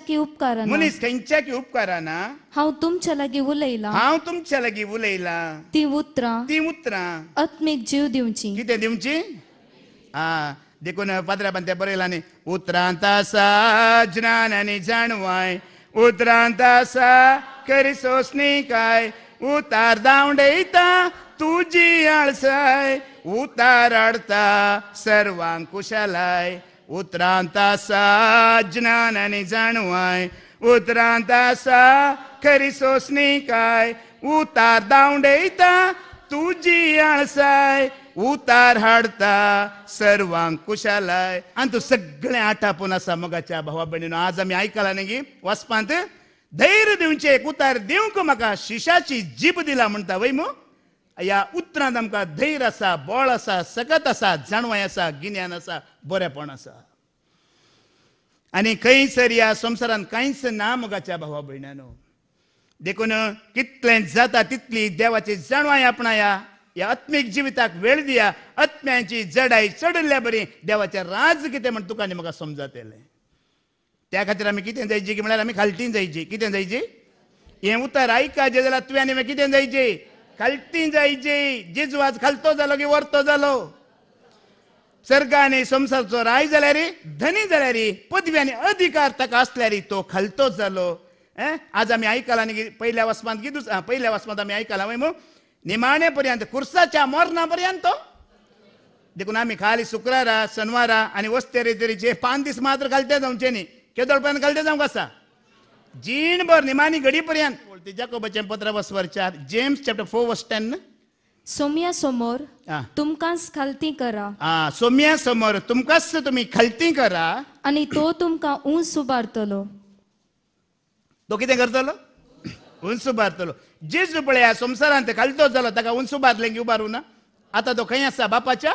की उपकारा मनीस खंयच्याकी उपकाराना हांव तुमच्या लागीं उलयलां हांव तुमच्या लागीं उलयलां ती उतरां ती उतरां आत्मिक जीव दिवची कितें दिवची आ देखून पात्र पण त्या बरयलांनी उतरांत असा ज्ञान आणि जाणवाय उतरांत असा करी सोसनी काय उतार दावडयता तुजी आळसाय उतार अडता सर्वांक कुशालाय उतरांत असा ज्ञान जाणवाय उतरांत असा खरी सोसनी काय उतार दावडयता तुजी आळसाय उतार हाडता सर्वांकुशालय आणि तू सगळे आटापून असा मगाच्या भावा बहिणीनो आज आम्ही ऐकला नाही वसपांत धैर्य देऊचे एक उतार देऊक म्हाका शिशाची जीप दिला म्हणता वै या उतरात उतरांत आमकां धैर्य आसा बळ असा सकत असा जाणवाय असा गिन्यान असा बरेपण असा आणि खंयसर या संसारात कांयच ना मगाच्या भावा भयणानो देखून कितले जाता तितली देवाची जाणवाय आपणाया या आत्मिक जिविताक वेळ दिया आत्म्यांची जडाई चडल्या बरी देवाचे राज कितें म्हणतो का आनी म्हाका समजातेलें त्या खातीर आम्ही कितें जायची की म्हळ्यार आम्ही खालतीन जायची कितें जायची हें उतर जे जाल्यार तुवें आनी कितें जायची खालती जायची जेजू आज खालतो जालो की वरतो जालो सरकारने संसारचो राय रे धनी रे पदवी आणि अधिकार ताका रे तो खालतो जालो आज आम्ही आयकला न्ही पहिल्या वस्पांत किदूच पहिल्या वस्पांत आम्ही ऐकला मग पर्यंत कुर्साच्या मरणापर्यंत देखून आम्ही खाली शुक्रारा शनवारा आणि तरी जे पाच दिस मात्र घालते जावचे न्ही पर्यंत घालते जाऊ कसा भर निमाणी घडी पर्यंत जाकोबाचे पत्र चार James chapter four verse ten सोम्या समोर तुमकाच खलती करा आ, सोम्या समोर तुमकाच तुम्ही खलती करा आणि तो तुमका ऊंच उबारतलो तो किती करतलो हुंसू जी जिजू पळया संसारांत कालतो जालो ताका हुंसू भारलें घेव आतां तो खंय आसा बापाच्या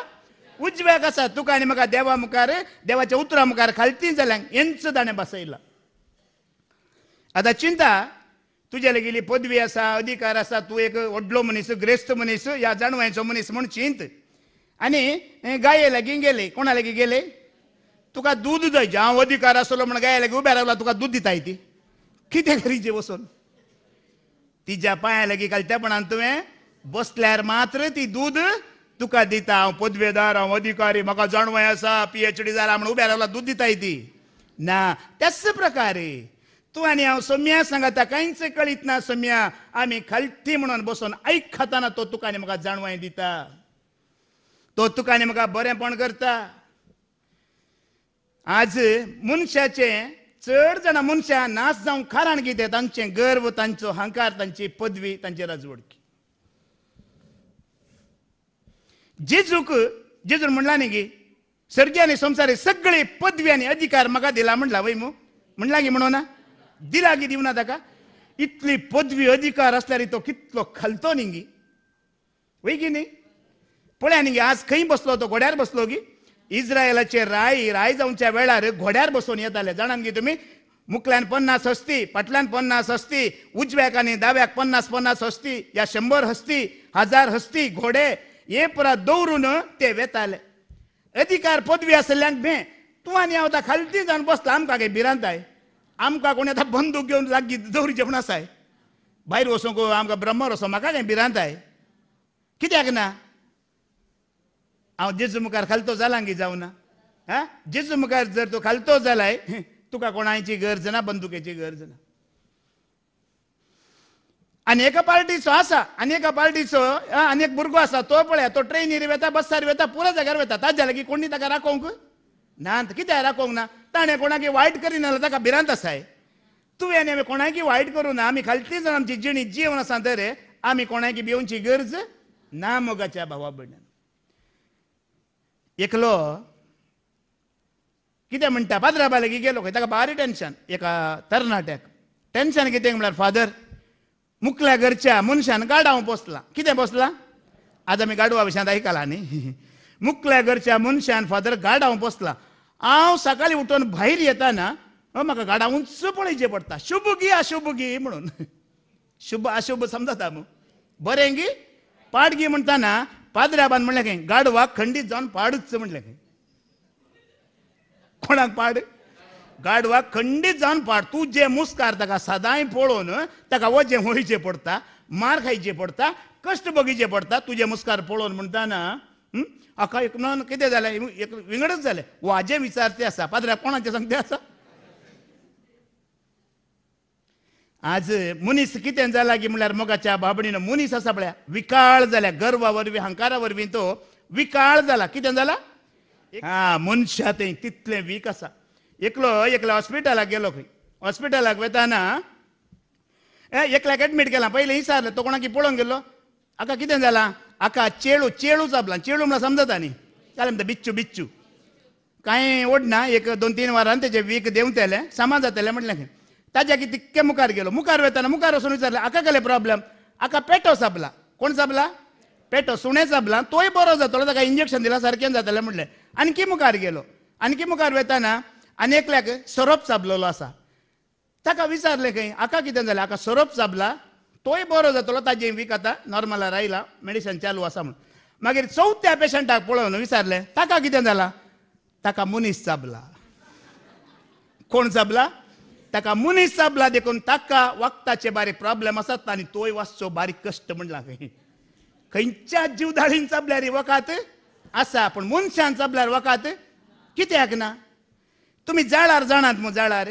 उजव्याक आसा तुका आनी म्हाका देवा मुखार देवाच्या उतरा मुखार खालती जाल्यांक हेंच दाणे बसयला आतां चिंता तुजे लागिल्ली पदवी आसा अधिकार आसा तूं एक व्हडलो मनीस ग्रेस्त मनीस ह्या जाणवायचो मनीस म्हूण चिंत आनी गाये लागीं गेले कोणा लागीं गेले तुका दूद जायचें हांव अधिकार आसलो म्हण गाये लागीं उबें रावला तुका दूद दिताय ती कितें जे वसून ती तिच्या पाया लगी घालतेपणान तुवें बसल्यार मात्र ती दूद तुका दिता हांव पदवेदार हांव अधिकारी म्हाका जाणवाय आसा पी एच डी जाला म्हण उब्या रावला दूध दिताय ती ना त्याच प्रकारे तूं आनी हांव सम्या सांगता कांयच कळीत ना सम्या आमी खालती म्हणून बसून आयक खाताना तो तुका आनी म्हाका जाणवाय दिता तो तुका आनी म्हाका बरेंपण करता आज मनशाचें चड जाणां मनशां नाच जावं कारण कितें तांचे गर्व तांचो हंकार तांची पदवी तांची राजवडकी जेजूक जेजून म्हणला न्ही गी सर्गी आनी संवसारी सगळी पदवी आनी अधिकार म्हाका दिला म्हणला वय मू म्हणला गी म्हणोना दिला गी दिवना ताका इतली पदवी अधिकार असल्यार तो कितलो खालतो न्ही गी वय गी न्ही पळया न्ही आज खंय बसलो तो घोड्यार बसलो गी इस्रायलाचे राय राय जाऊनच्या वेळार घोड्यार बसून येताले जाणान की तुम्ही मुखल्यान पन्नास हस्ती पाटल्यान पन्नास हस्ती उजव्याक आणि दाव्याक पन्नास पन्नास हस्ती या शंभर हस्ती हजार हस्ती घोडे हे पुरा दवरून ते वेताले अधिकार पदवी आसल्यांक भे तूं आनी हांव आतां खालती जावन बसता आमकां काय भिरांताय आमकां कोणी आतां बंदूक घेवन लागी दवरीचे म्हण आसाय भायर वचूंक आमकां ब्रह्मर वसो म्हाका काय भिरांताय कित्याक ना हा जेजू मुखार खालतो जाला गे जाऊ ना हा जेजू मुखार जर तो खालतो झालाय तुका कोणाची गरज ना बंदुकेची गरज ना आणि एका पार्टीचो असा आणि एका पार्टीचो आणि एक भुरगो आसा तो पळया तो ट्रेनीर वेता बसार वेता पुरा जाग्यार वेता ताज्या लागीं कोणी ताका राखोंक ना कित्याक राखोंक ना ताणें कोणाकी वायट करी जाल्यार ताका भिरांत आसाय तुवें आमी कोणाकी वायट करू ना आमी खालती जर आमची जिणी जीवन आसा तर आमी कोणाकी भिवची गरज ना मोगाच्या भावा भयण एकलो कितें म्हणटा पात्राबा लागीं गेलो खंय ताका बारी टेन्शन एका तरणाट्याक टेन्शन कितें म्हणल्यार फादर मुकल्या घरच्या मनशान गाडव बसला कितें बसला आज आमी गाडवा विशयांत आयकला न्ही मुकल्या घरच्या मनशान फादर गाडव बसला हांव सकाळीं उठून भायर येताना म्हाका गाडा उंच पळयचें पडटा शुभ गी अशुभ गी म्हणून शुभ अशुभ समजता बरें गी पाडगी म्हणटाना पाद्र्या बांद काय गाडवाक खंडीत जावन पाडूच म्हणलें काय कोणाक पाड गाडवा खंडीत जावन पाड तू जे मुस्कार ताका सदांय पळोवन ताका वजे होळीचें पडटा मार खायचें पडटा कष्ट बगीचे पडटा तुजे मुस्कार पळोवन म्हणटाना आका एक कितें जालें एक विंगडच जालें विचार विचारते आसा पाद्र्या कोणाचें सांगतें आसा आज मनीस कितें जाला की म्हळ्यार मोगाच्या बाबणीन मनीस आसा पळय विकाळ जाल्या गर्वा वरवीं हंकारा वरवीं तो विकाळ जाला कितें जाला हा मनशा तें तितलें वीक आसा एकलो एकल्या हॉस्पिटलाक गेलो खंय हॉस्पिटलाक वेताना एकल्याक एडमिट केला पहिले विचारलें तो कोणाकी पळोवंक गेलो आका कितें जाला आका चेळू चेळू चाबला चेळू म्हणल्यार समजता न्ही जालें म्हणटा बिच्चू बिच्चू कांय ओडना एक दोन तीन वरान तेजें वीक देंवतले समाज जातलें म्हटलें खंय ताज्याकी तिक्के मुखार गेलो मुखार वेताना मुखार वचून विचारलं आका कले प्रॉब्लेम आका पेटो सापला कोण सापला पेटो सुणे सापला तोय बरो जातलो ताका इंजेक्शन दिला सारखे जातलें म्हटले आणखी मुखार गेलो आणखी मुखार वेताना आनी एकल्याक सरप चाबलेलो आसा ताका विचारलें खंय आका कितें जालें आका सोरोप चाबला तोय बरो जातलो ताजे वीक आतां नॉर्मलार आयला मेडिसिन चालू आसा म्हूण मागीर चवथ्या पेशंटाक पळोवन विचारलें ताका कितें जालां ताका मुनीस चाबला कोण चाबला ताका मुनीस चाबला देखून ताका वखदाचे बारे प्रॉब्लेम आसात आणि तोय वाचचो बारीक कष्ट म्हणला खंयच्या जीवधाळीन चाबल्यार ही वखद आसा पण मनशान चाबल्यार वखद कित्याक ना तुम्ही जाळार जाणात मु जाळार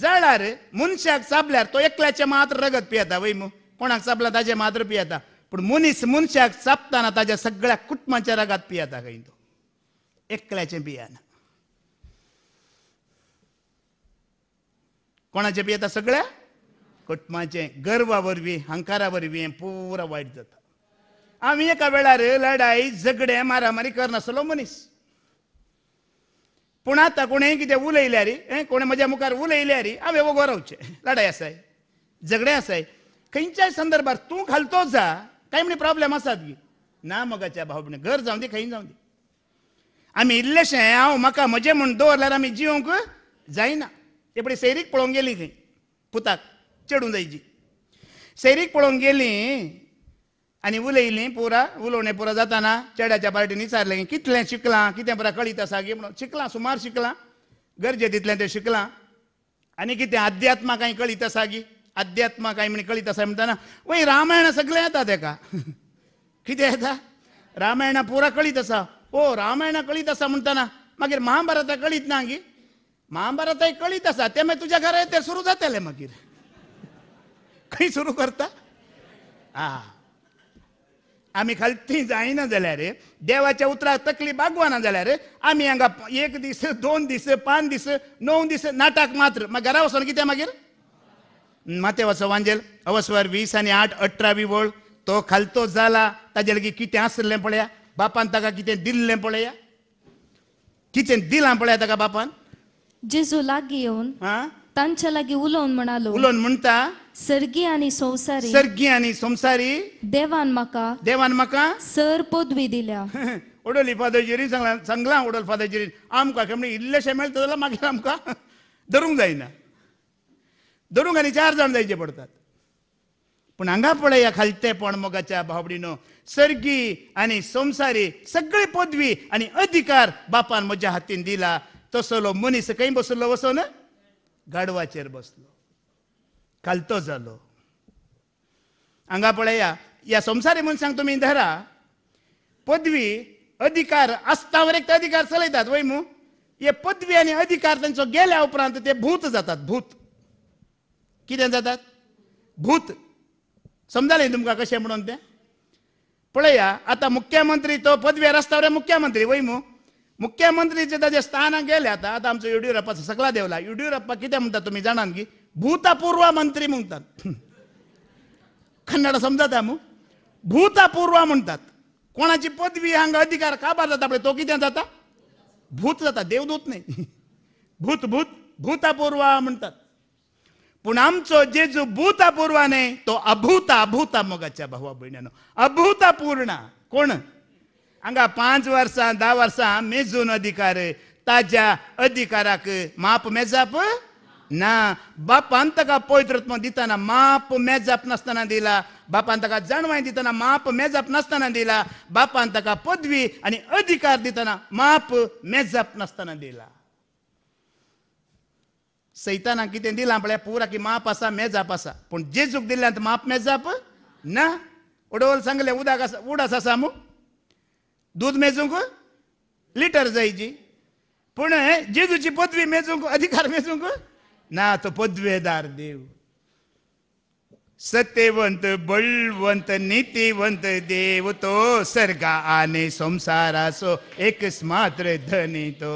जाळार मनशाक चाबल्यार तो एकल्याचे मात्र रगत पियेता वै मु कोणाक चाबला ताजे मात्र पियेता पण मनीस मनशाक चापताना ताज्या सगळ्या कुटुंबाच्या रगात पियेता खंय तो एकल्याचे पियाना कोणाचे बी येतात सगळ्या कुटुंबाचे गर्वावरवी वरवीं हंकारा वरवीं पुरा वायट जाता आम्ही एका वेळार लढाई झगडे मारामारी करनासलो मनीस पूण आतां कोणी कितें उलयल्या रे कोणें म्हज्या मुखार उलयल्या रे हांवें वगो रावचे लढाई आसाय झगडे आसाय खंयच्याय संदर्भात तूं घालतो जा काय म्हणजे प्रॉब्लेम आसात गी ना मगाच्या भावणे घर जावं दी खंय जावं दी आमी इल्लेशें हांव म्हाका म्हजें म्हूण दवरल्यार आमी जिवंक जायना तेपड़ी सैरीक पळोवन गेली खंय पुताक चेडूं जायची सैरीक पळोवन गेली आनी उलयली पुरा उलोवणें पुरा जाताना चेड्याच्या पार्टीन विचारलें कितलें शिकलां कितें पुरा कळीत आसा गे म्हणून शिकलां सुमार शिकलां गरजे तितलें तें शिकलां आनी कितें अध्यात्मा कांय कळीत आसा गी अध्यात्मा कांय म्हण कळीत आसा म्हणटना वय रामायण सगळें येता तेका कितें येता रामायणा पुरा कळीत आसा ओ रामायणा कळीत आसा म्हणटना मागीर महाभारता कळीत ना गी महाभारत कळीत असा ते मागीर तुझ्या घरा ते सुरू जातले मागीर खंय सुरू करता हा आम्ही खाली जाईना जायना रे देवाच्या उतरा तकली बागवाना जाल्यार रे आमी हांगा एक दीस दोन दीस पाच दीस नऊ दीस नाटक मात्र मग घरा वसून कितें मागीर माते वसो वांजेल अवस्वर वीस आणि आठ अठरावी वळ तो खालतो जाला ताजेलगी कितें आसलें पळया बापान ताका कितें दिल्लें पळया कितें दिलां पळया ताका बापान जेजू जेजूलागी येऊन त्यांच्या लागी उलोवन म्हणालो उलोवन म्हणटा सर्गी आणि संसारी सर्गी आनी संसारी देवान म्हाका देवान म्हाका सर पदवी दिल्या उडोली फादोजेरीन सांगला सांगला उडोल फादोजेरीन आमकां केमणे इल्लेशे मिळतं जाल्यार मागीर आमका धरूंक जायना धरूंक आनी चार जण जायचे पडतात हंगा पूण या खालते पण मोगाच्या भावडीनो सर्गी आणि संसारी सगळी पदवी आणि अधिकार बापान म्हज्या हातीन दिला तसलो मनीस खंय बसलो वचोन गाडवाचेर बसलो तो जालो हांगा पळया ह्या संवसारी मनशांक तुमी धरा पदवी अधिकार आस्तावर एक अधिकार चलयतात वय हे पदवी आनी अधिकार तांचो गेल्या उपरांत ते भूत जातात भूत कितें जातात भूत समजालें तुमकां कशें म्हणून तें पळया आतां मुख्यमंत्री तो पदवी रस्त्यावर मुख्यमंत्री वय मुख्यमंत्रीचे त्याचे स्थान गेले आता आता आमचो येडियुरप्पाचो सगळा देवला येडियुरप्पा किती म्हणतात तुम्ही जाणान की भूतपूर्व मंत्री म्हणतात कन्नड समजा मग भूतपूर्व म्हणतात कोणाची पदवी हांगा अधिकार काबार जाता आपले तो किती जाता भूत जाता देवदूत नाही भूत भूत भूतपूर्व म्हणतात पण आमचो जेजू ने तो अभूता अभूता मोगाच्या भावा बहिणीनं अभूतापूर्णा कोण हांगा पांच वर्सां धा वर्सां मेजून अधिकार ताज्या अधिकाराक माप मेजाप ना बापान ताका पवित्रत्व दिताना माप मेजाप नासतना दिला बापान ताका जाणवाय दिताना माप मेजाप नासतना दिला बापान ताका पदवी आणि अधिकार दिताना माप मेजाप नासतना दिला सैताना कितें दिलां म्हळ्यार पुरा की माप आसा मेजाप आसा पूण जेजूक दिल्ल्यान माप मेजाप ना उडोल सांगलें उदक आसा उडास आसा दूध मेजूंक लिटर जायची पण जेजूची पदवी मेजूंक अधिकार मेजूंक ना तो पदवेदार देव सत्यवंत बळवंत नीतिवंत देव तो सर्गा आणि संसाराचो एक मात्र धनी तो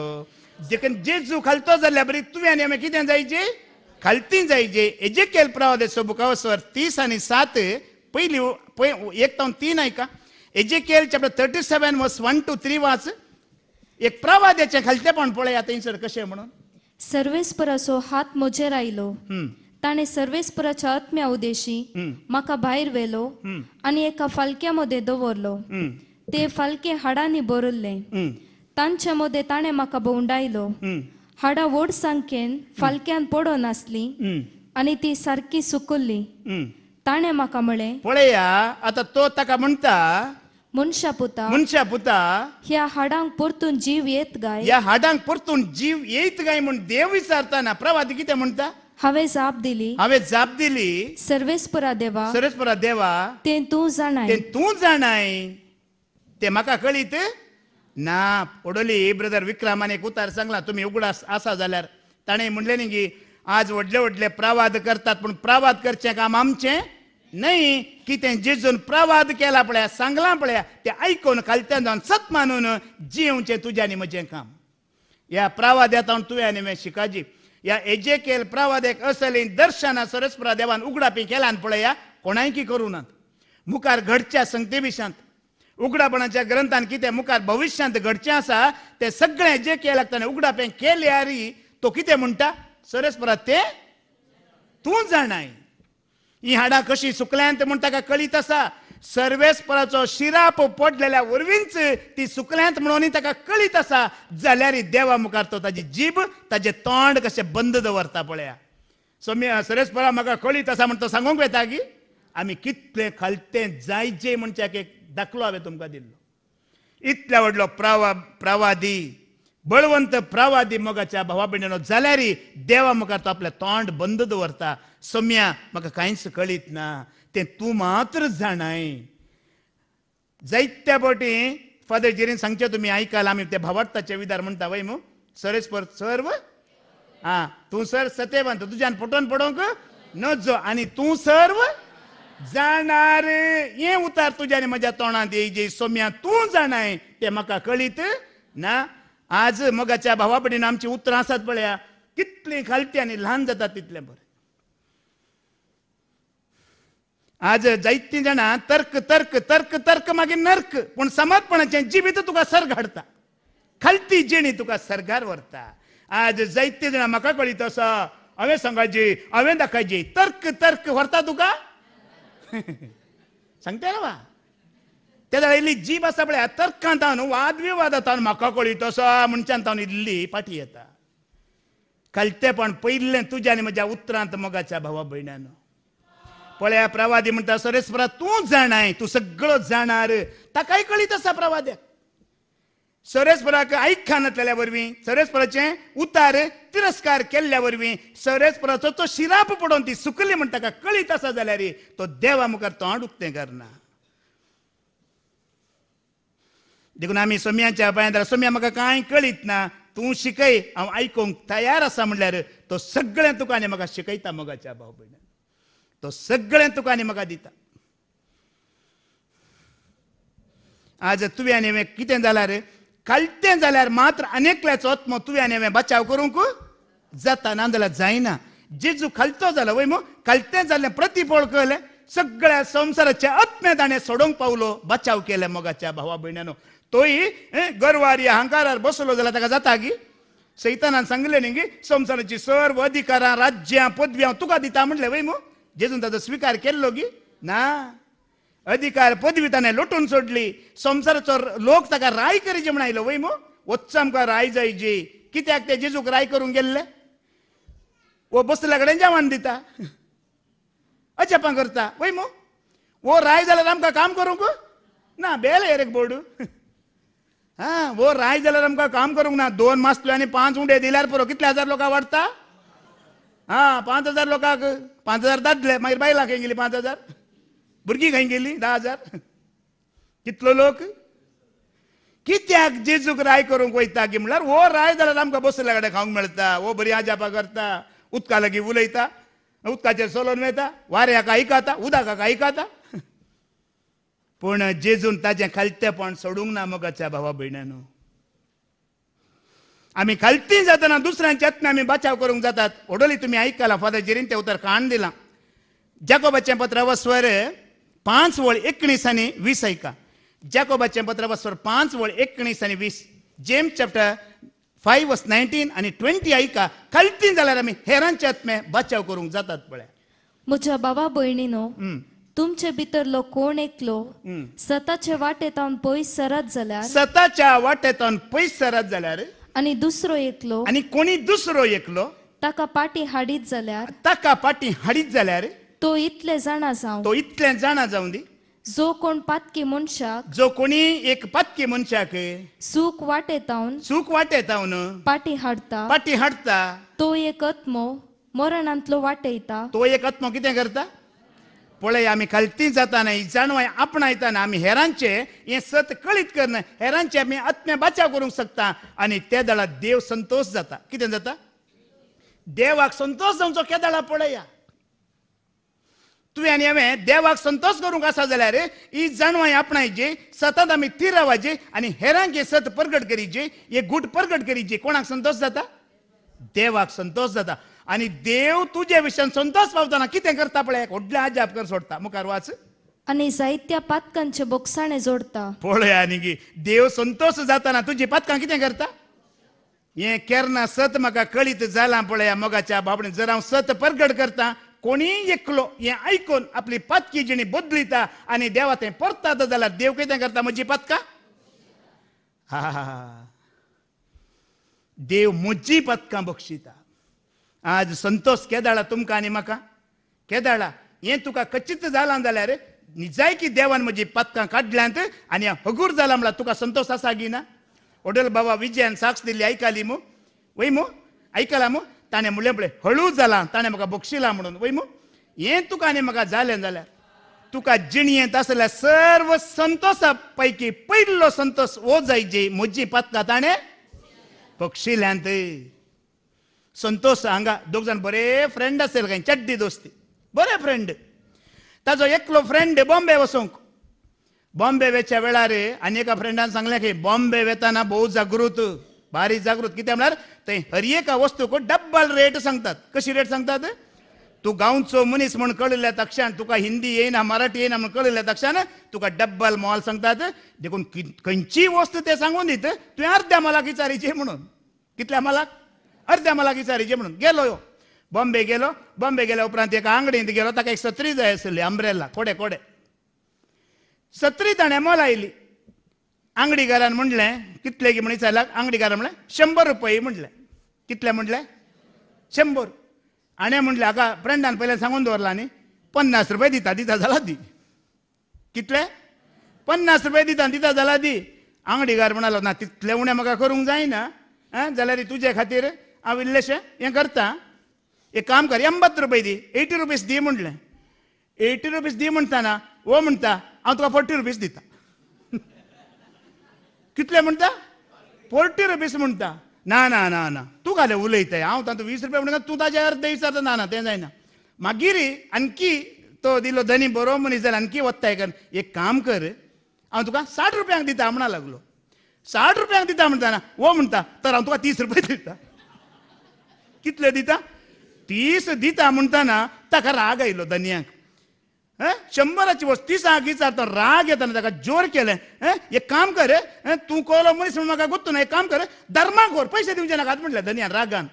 देखून जेजू खालतो जाल्यार बरी तुवें आनी आमी कितें जायचे खालती जायचे एजेकेल प्रावदेचो बुकावसर तीस आनी सात पहिली एक तावन तीन आयका Ezekiel chapter thirty seven verse one to three वाच एक प्रवाद्याचे खालते पण पळया थंयसर कशें म्हणून सर्वेस्पराचो हात मोजेर आयलो ताणें सर्वेस्पराच्या आत्म्या उदेशी म्हाका भायर व्हेलो आनी एका फालक्या मध्ये दवरलो ते फालके हाडांनी बरल्ले तांच्या मध्ये ताणें म्हाका भोंवडायलो हाडां व्हड सामकेन फालक्यान पडो आसली आनी ती सारकी सुकुल्ली ताणें म्हाका म्हळें पळया आतां तो ताका म्हणटा मुनशा पुता मुनशा पुता ह्या हाडांक परतून जीव येत गाय या हाडांक परतून जीव येत गाय म्हणून देव विचारताना प्रवाद किती म्हणता हवे जाप दिली हवे जाप दिली सर्वेस्परा देवा सर्वेस्परा देवा ते तू जाणाय ते तूं जाणाय ते मका कळीत ना ओडोली ब्रदर विक्रमान एक उतार सांगला तुम्ही उघडा असा जाल्यार ताणे म्हणले न्ही की आज वडले वडले प्रवाद करतात पण प्रवाद करचे काम आमचे नाही की ते जेजून प्रवाद केला पळया सांगला पळया ते आयकून खालत्यान जाऊन सत मानून तुझ्या आणि म्हजें काम या येता तुवें आनी मी शिकाजी ह्या प्रवाद एक असली दर्शना सरस्परा देवान उगडापी केल्यान पळया कोणायकी करू नात मुखार घडच्या संगते विशांत उगडापणाच्या ग्रंथान कितें मुखार भविश्यांत घडचें आसा तें सगळें जे केलें लागता उगडापें केल्यारी तो कितें म्हणटा सरस्परा तें तूं जाणाय ही हाडां कशी सुकल्यांत ते म्हूण ताका कळीत आसा सर्वेस्पराचो शिराप पडलेल्या वरवींच ती सुकल्यांत म्हणून ताका कळीत आसा जाल्यार देवा मुखार तो ताजी जीब ताजे तोंड कशें बंद दवरता पळया सो मी सर्वेस्परा म्हाका कळीत आसा म्हण तो सांगूंक येता की आमी कितले खालतें जायचे म्हणच्याक एक दाखलो हांवें तुमकां दिल्लो इतलो व्हडलो प्रावा प्रावादी मोगाच्या ಪ್ರಾವಾದಿ ಮೊಗಚ ಭವಾಬಿಂಡನೋ देवा मुखार तो आपल्या तोंड बंद दवरता सोम्या म्हाका कांयच कळीत ना तें तूं मात्र जाणाय जायत्या बोटी फादर जिरेन सांगचे तुमी आयकाल आमी ते भावार्थाचे विदार म्हणटा वय मू सरेस पर सर्व हा तूं सर सते तुज्यान पटोवन पडोंक नजो आनी तूं सर्व जाणार ये उतार तुज्यानी म्हज्या तोंडांत जे सोम्या तूं जाणाय ते म्हाका कळीत ना आज मगाच्या भावा आमची उतरां आसात पळया कितली खालती आनी ल्हान जाता तितलें बरें आज जायतीं जाणां तर्क तर्क तर्क तर्क मागीर नर्क पूण समर्पणाचें जिवीत तुका सर हाडता खालती जिणी तुका सर्गार व्हरता आज जायतीं जाणां म्हाका कळीत असो हांवें सांगायची हांवें दाखयची तर्क तर्क व्हरता तुका सांगता रे वा पळय ಜೀವ ಸಬಳೆ ತರ್ಕ ಅಂತಾನು ವಾದ ವಿವಾದ ತಾನು ಮಕ್ಕ ಕೊಳಿತೋ ಸ ಮುಂಚಾನ ತಾನು इल्ली ಪಾಟಿ येता ಕಲ್ತೆಪಣ पयल्लें तुज्या आनी म्हज्या उतरांत मोगाच्या भावा भयणानो पळया प्रवादी म्हणटा सरेस्परा तूं जाणाय तूं सगळो जाणार ताकाय कळीत आसा प्रवाद्याक सरेस्पराक आयक नातल्या वरवीं सरेस्पराचे उतार तिरस्कार केल्ल्या वरवीं सरेस्पराचो तो शिराप पडून ती सुकली म्हण ताका कळीत आसा जाल्यार तो देवा मुखार तोंड उक्तें करना देखून आम्ही सोम्यांच्या पायात सोम्या म्हाका कांय कळीत ना तू शिकय हांव आयकूंक तयार आसा म्हणल्यार तो सगळ्या तुका आनी म्हाका शिकयता मोगाच्या भाव भयण तो सगळें तुका आनी म्हाका दिता आज तुवें आनी हांवें कितें जालां रे जाल्यार मात्र अनेकल्याचो आत्मो तुवें आनी हांवें बचाव करूंक जाता ना जाल्यार जायना जेजू खालतो जालो वय खालतें जाल्लें प्रतिफळ कळलें सगळ्या संवसाराच्या आत्म्या ताणें सोडोवंक पावलो बचाव केले मोगाच्या भावा भयणांनो गरवारी अहंकारावर बसलो झाला त्या जाता की सैतानान सांगलें न्ही संसाराची सर्व अधिकारां राज्यां पदव्या तुका दिता म्हणलें वय मग जेजून ताजो स्वीकार केल्लो गी ना अधिकार पदवी ताणें लुटून सोडली संवसाराचो लोक ताका राय करीचे म्हण आयलो वै मग वच्च आमकां राय जायचे कित्याक ते जेजूक राय करून गेल्ले वो बसल्या कडेन जेवण दिता अचेपां करता वय मु वो राय जाल्यार आमकां काम करूंक ना बेल एक बोर्ड हा वो राय जाल्यार आमकां काम करूंक ना दोन मास आनी पांच उंडे दिल्यार पुरो कितले हजार लोकांक वाडटा हा पांच हजार लोकांक पांच हजार दादले मागीर बायलां खंय गेली पांच हजार भुरगीं खंय गेली धा हजार कितलो लोक कित्याक जेजूक राय करूंक वयता की म्हणल्यार वो राय जाल्यार आमकां बसल्या कडेन खावंक मेळटा वो बरी आजापा करता उदका लागीं उलयता उदकाचेर चलोवन वयता वाऱ्याक आयकता उदकाक आयकता पूण जेजून ताजें खालतेपण सोडूंक ना मोगाच्या भावा भयणांनो आमी खालती जाताना दुसऱ्यांचे हातून आमी बचाव करूंक जातात ओडोली तुमी ऐकला फादर जेरीन तें उतर खाण दिलां जाकोबाचें पत्र वस्वर पांच वळ एकोणीस आणि वीस ऐका जॅकोबाचे पत्र वस्वर पांच वळ एकोणीस आणि वीस James chapter five verse nineteen आनी ट्वेंटी ऐका खालती जाल्यार आमी हेरांच्या आत्मे बचाव करूंक जातात पळय म्हज्या बाबा भयणीनो तुमचे भितर लो कोण एकलो स्वतःचे वाटेत पैस सरत जाल्यार स्वतःच्या वाटेतून पैस सरत जाल्यार आणि दुसरो एकलो आणि कोणी दुसरो एकलो ताका पाटी हाडीत जाल्यार ताका पाटी हाडीत जाल्यार तो इतले जाणा जाऊ तो इतले जाणा जाऊ दी जो कोण पातकी मनशाक जो कोणी एक पातकी मनशाक सुख वाटेतावन सुख वाटेतावन पाटी हाडता पाटी हाडता तो एक आत्मो मरणांतलो वाटयता तो एक आत्मो किती करता पळय आमी खालती जाताना जाणवाय आपणायताना आमी हेरांचे हे सत कळीत करून हेरांचे आमी आत्म्या बाचा करूंक शकता आनी त्या दळात देव संतोष जाता कितें जाता देवाक संतोष जावचो केदळा पळया तुवें हांवें देवाक संतोष करूंक आसा जाल्यार ही जाणवाय आपणायची सतत आमी थीर रावाची आनी हेरांक हे सत प्रगट करीची हे गूट प्रगट करीची कोणाक संतोष जाता देवाक संतोष जाता आणि देव तुझे विशेष संतोष पावताना कितें करता पळय व्हडल्या जापकर सोडता मुखार वाच आणि साहित्य पातकांचे बोक्साणे जोडता आणि की देव संतोष जाताना तुझे पातकां कितें करता हे केरना सत म्हाका कळीत झाला पळया मोगाच्या बाबणे जर हांव सत परगड करता कोणी एकलो हे ऐकून आपली पातकी जिणी बदलिता आणि देवा ते परतात जाल्यार देव किती करता म्हजी पातकां हा हा देव म्हजी पातकां बक्षिता आज संतोष केदाळा तुमका आनी म्हाका केदाळा हें तुका कच्चित जालां जाल्यार निजायकी देवान म्हजी पातकां काडल्यांत आनी हांव हगूर झाला म्हणला तुका संतोष आसा गी ना ओडल बाबा विजयान साक्ष दिली ऐकाली मू वय मू ऐकला मू ताणें म्हणलें पळय हळू जालां ताणें म्हाका बक्षिला म्हणून वय मू हें तुका आनी म्हाका जालें जाल्यार तुका जिणयेंत आसल्या सर्व संतोषा पैकी पयल्लो संतोष हो जायजे म्हजी पातकां ताणें पक्षिल्यांत संतोष सांगा दोग जाण बरे फ्रेंड असेल काही चड्डी दोस्ती बरे फ्रेंड ताजो एकलो फ्रेंड बॉम्बे वसूंक बॉम्बे वेच्या वेळार आनी एका फ्रेंडान सांगलें की बॉम्बे वेताना भोव जागृत बारीक जागृत किती म्हणल्यार ते हर एका वस्तूक डब्बल रेट सांगतात कशी रेट सांगतात तू गांवचो मनीस म्हूण कळिल्ल्या तक्षान तुका हिंदी येयना मराठी येयना म्हूण कळिल्ल्या तक्षान तुका डब्बल मॉल सांगतात देखून खंयची वस्तू ते सांगून दित तुवें अर्ध्या मलाक विचारायची म्हणून कितल्या मलाक अरे त्या मला विचारिचे म्हणून गेलो यो बॉम्बे गेलो बॉम्बे गेल्या उपरांत एका आंगडींत गेलो ताका एक सत्री जाय आसली अंब्रेला कोडे कोडे सत्री ताणें मोल आयली आंगडीकारान म्हणलें कितले की म्हण विचारला आंगडीकार म्हणलें शंबर रुपये म्हणलें कितले म्हणलें शंबर हाणें म्हणलें हाका फ्रेंडान पयलें सांगून दवरलां न्ही पन्नास रुपये दिता दिता जाला दी कितले पन्नास रुपये दिता दिता जाला दी आंगडीकार म्हणालो ना तितले उणें म्हाका करूंक जायना जाल्यार तुजे खातीर हांव इल्लेशें हें करता एक काम कर एंबत रुपय दी एटी रुपीज दी म्हणलें एटी रुपीज दी म्हणटाना हो म्हणटा हांव तुका फोर्टी रुपीज दिता कितले म्हणटा फोर्टी रुपीज म्हणटा ना ना ना ना तूं घाले उलयताय हांव तातूंत वीस रुपया म्हणटा तूं ताजे अर्थ विचारता ना ना तें जायना मागीर आणकी तो दिलो धनी बरो मनीस जाल्यार आणकी वत्ताय कर एक काम कर हांव तुका साठ रुपयांक दिता म्हणा लागलो साठ रुपयांक दिता म्हणटाना हो म्हणटा तर हांव तुका तीस रुपया दिता कितले दिता तीस दिता म्हणटना ताका राग आयलो धन्याक शंबराची वस्त तीस आगीचा तर राग येताना ताका जोर केले एक काम कर तू कोलो मनीस म्हणून म्हाका गुत्तो ना एक काम कर धर्माक व्हर पैसे दिवचे नाकात म्हटले धन्यान रागान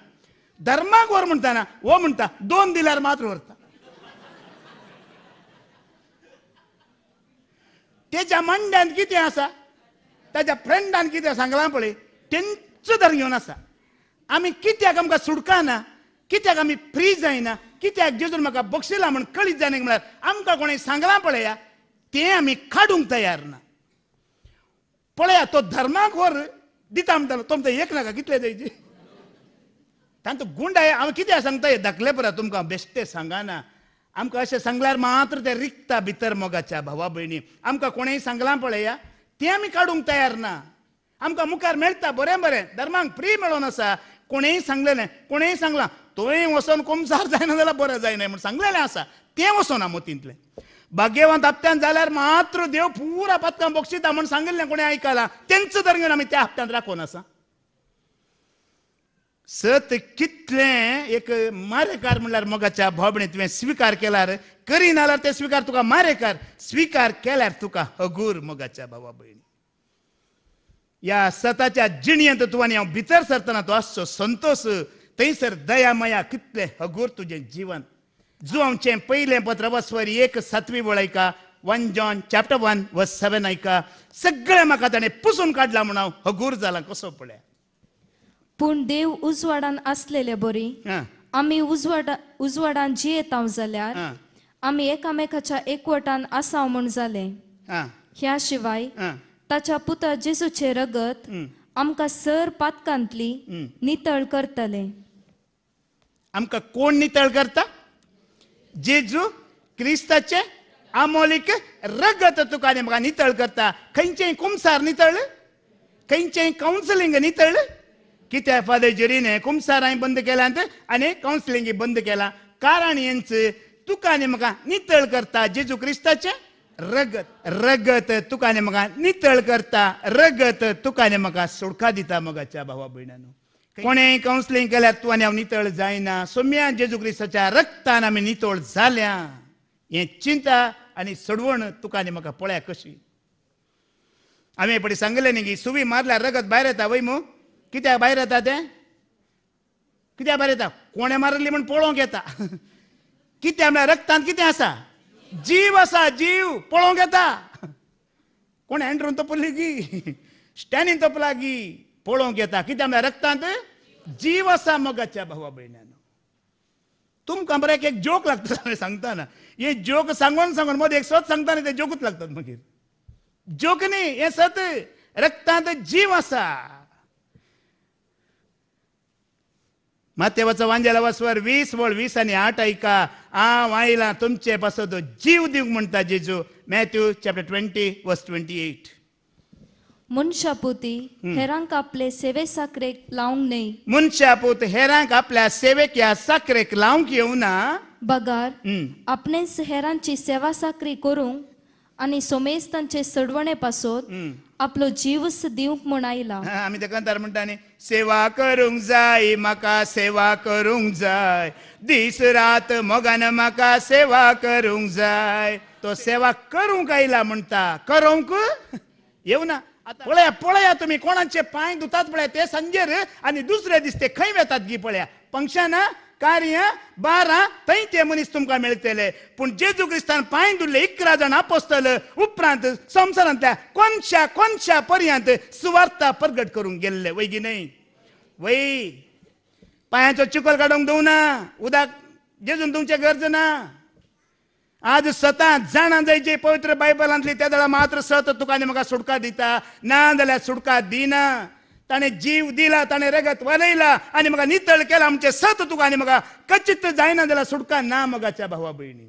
धर्माक व्हर म्हणटाना हो म्हणटा दोन दिल्यार मात्र व्हरता त्याच्या मांड्यान कितें आसा ताच्या फ्रेंडान कितें सांगलां पळय तेंचो धर घेवन आसा आमी कित्याक आमकां सुडकाना कित्याक आमी फ्री जायना कित्याक जेजून म्हाका बक्षिला म्हण कळीत जायना म्हळ्यार आमकां कोणें सांगलां पळया तें आमी काडूंक तयार ना पळया तो धर्माक वर दिता म्हणटालो तो म्हणटा एक नाका कितले जायचे तांचो गुंड आहे हांव कित्याक सांगता हे धाकले पुरा तुमकां बेश्टे सांगाना आमकां अशें सांगल्यार मात्र ते रिकता भितर मोगाच्या भावा भयणी आमकां कोणेंय सांगलां पळया तें आमी काडूंक तयार ना आमकां मुखार मेळटा बरें बरें धर्मांक फ्री मेळोन आसा कोणीही सांगलेलं आहे कोणीही सांगला तोही वसून कोमसार जायना जाल्यार बरं जायना म्हण सांगलेलें आसा तें वसोन मोतींतलें भाग्यवंत हप्त्यान झाल्यावर मात्र देव पुरा पत्कां बोक्षिता म्हण कोणी कोणी त्यांचं तेंचो घेऊन आमी त्या हप्त्यांत राखून असा सत कितले एक मारेकार म्हणल्यार मोगाच्या भोबणे तुवें स्विकार केल्यार करी नाल्यार ते स्वीकार तुका मारेकार स्वीकार केल्यार तुका हगूर मोगाच्या भावा भयणी या सताच्या जिणी तुवांनी हांव भितर सरतना तो आसचो संतोश थंयसर दयामया कितलें हगूर तुजें जीवन पहिले पयलें पत्रवस्वर एक सातवी आयका वन जॉन चॅप्टर वन व सेवन आयका सगळे म्हाका ताणें पुसून काडला म्हूण हांव हगूर जालां कसो पळय पूण देव उजवाडान असलेले बरी आमी उजवाड उजवाडान जियेतांव जाल्यार आमी एकामेकाच्या एकवटान आसाव म्हूण जालें ह्या शिवाय ताच्या पुता जेसूचे रगत आमकां सर पातकांतली नितळ करतले आमकां कोण नितळ करता जेजू क्रिस्ताचे आमोलीक रगत तुका म्हाका नितळ करता खंयचेय कुमसार नितळ खंयचेय कावन्सलिंग नितळ कित्या फादर हे कुमसार हांवें बंद केला आनी कावन्सिलींग बंद केला कारण हेंच तुका म्हाका नितळ करता जेजू क्रिस्ताचें रगत रगत तुकाने मगा नितळ करता रगत तुकाने मगा सोडखा दिता मगाच्या भावा भयणानो कोणे काउन्सलिंग केल्यार तू आणि नितळ जायना सोम्या जेजू क्रिस्ताच्या रक्तान आम्ही नितळ झाल्या हे चिंता आणि सडवण तुका आनी म्हाका पळया कशी आम्ही पटी सांगले न्ही की सुवी मारल्या रगत बाहेर येता वय मू कित्याक भायर येता तें कित्याक भायर येता कोणें मारली म्हूण पळोवंक येता कित्या म्हळ्यार रक्तान कितें आसा जीव असा जीव पळोवंक घेता कोण एंड्रून तोपली गी स्टॅनीन तोपला गी पळोवंक घेता कित्याक म्हळ्यार रक्तांत जीव आसा मगाच्या भावा भयण्यान तुमकां बरें एक जोक लागता सांगताना हे जोक सांगून सांगून मदीं एक सत न्ही ते जोकूच लागतात मागीर जोक न्ही हे सत रक्तांत जीव आसा मातेवाचं वांजेला वसवर वीस वळ वीस आणि आठ ऐका आ वाईला तुमचे बसवतो जीव देव म्हणता जेजू Matthew chapter twenty verse twenty eight मुनशापुती हेरांक आपले सेवे साकरेक लावंक नाही मुनशापूत हेरांक आपल्या सेवेक या साकरेक लावंक येऊ ना बगार आपणे हेरांची सेवा साखरी करू आणि सोमेस्तांचे सडवणे पासून आपलो जीवस दिवंक म्हण आयला आम्ही ते म्हणटा आणि सेवा करूंक जाय मका सेवा करूंक जाय दीस रात मोगान मका सेवा करूंक जाय तो सेवा करूंक आयला म्हणटा करूंक येवना पळया पळया तुम्ही कोणाचे पाय धुतात पळया ते सांजेर आणि दुसरे दिस ते खंय वेतात गी पळया पंक्शन कार्य కార్య ते मनीस तुमकां మెళితేలే पूण जेजू क्रिस्तान पांय दुल्ले इकरा जाण आपोस्तल उपरांत संवसारांतल्या कोनशा कोनशा पर्यंत सुवार्थ प्रगट करूंक गेल्ले वै की न्हय वय पांयाचो चिकल काडूंक दवना उदक जेजून तुमचे गरज ना आज स्वतः जाणां जायचे पवित्र बायबलांतली त्या जाल्यार मात्र सत तुका आनी म्हाका सुटका दिता ना जाल्यार सुटका दिना ताणे जीव दिला ताणे रगत वलयला आणि मग नितळ केला आमचे सत तुका आणि मग कचित जायना दिला सुटका ना मगाच्या भावा बहिणी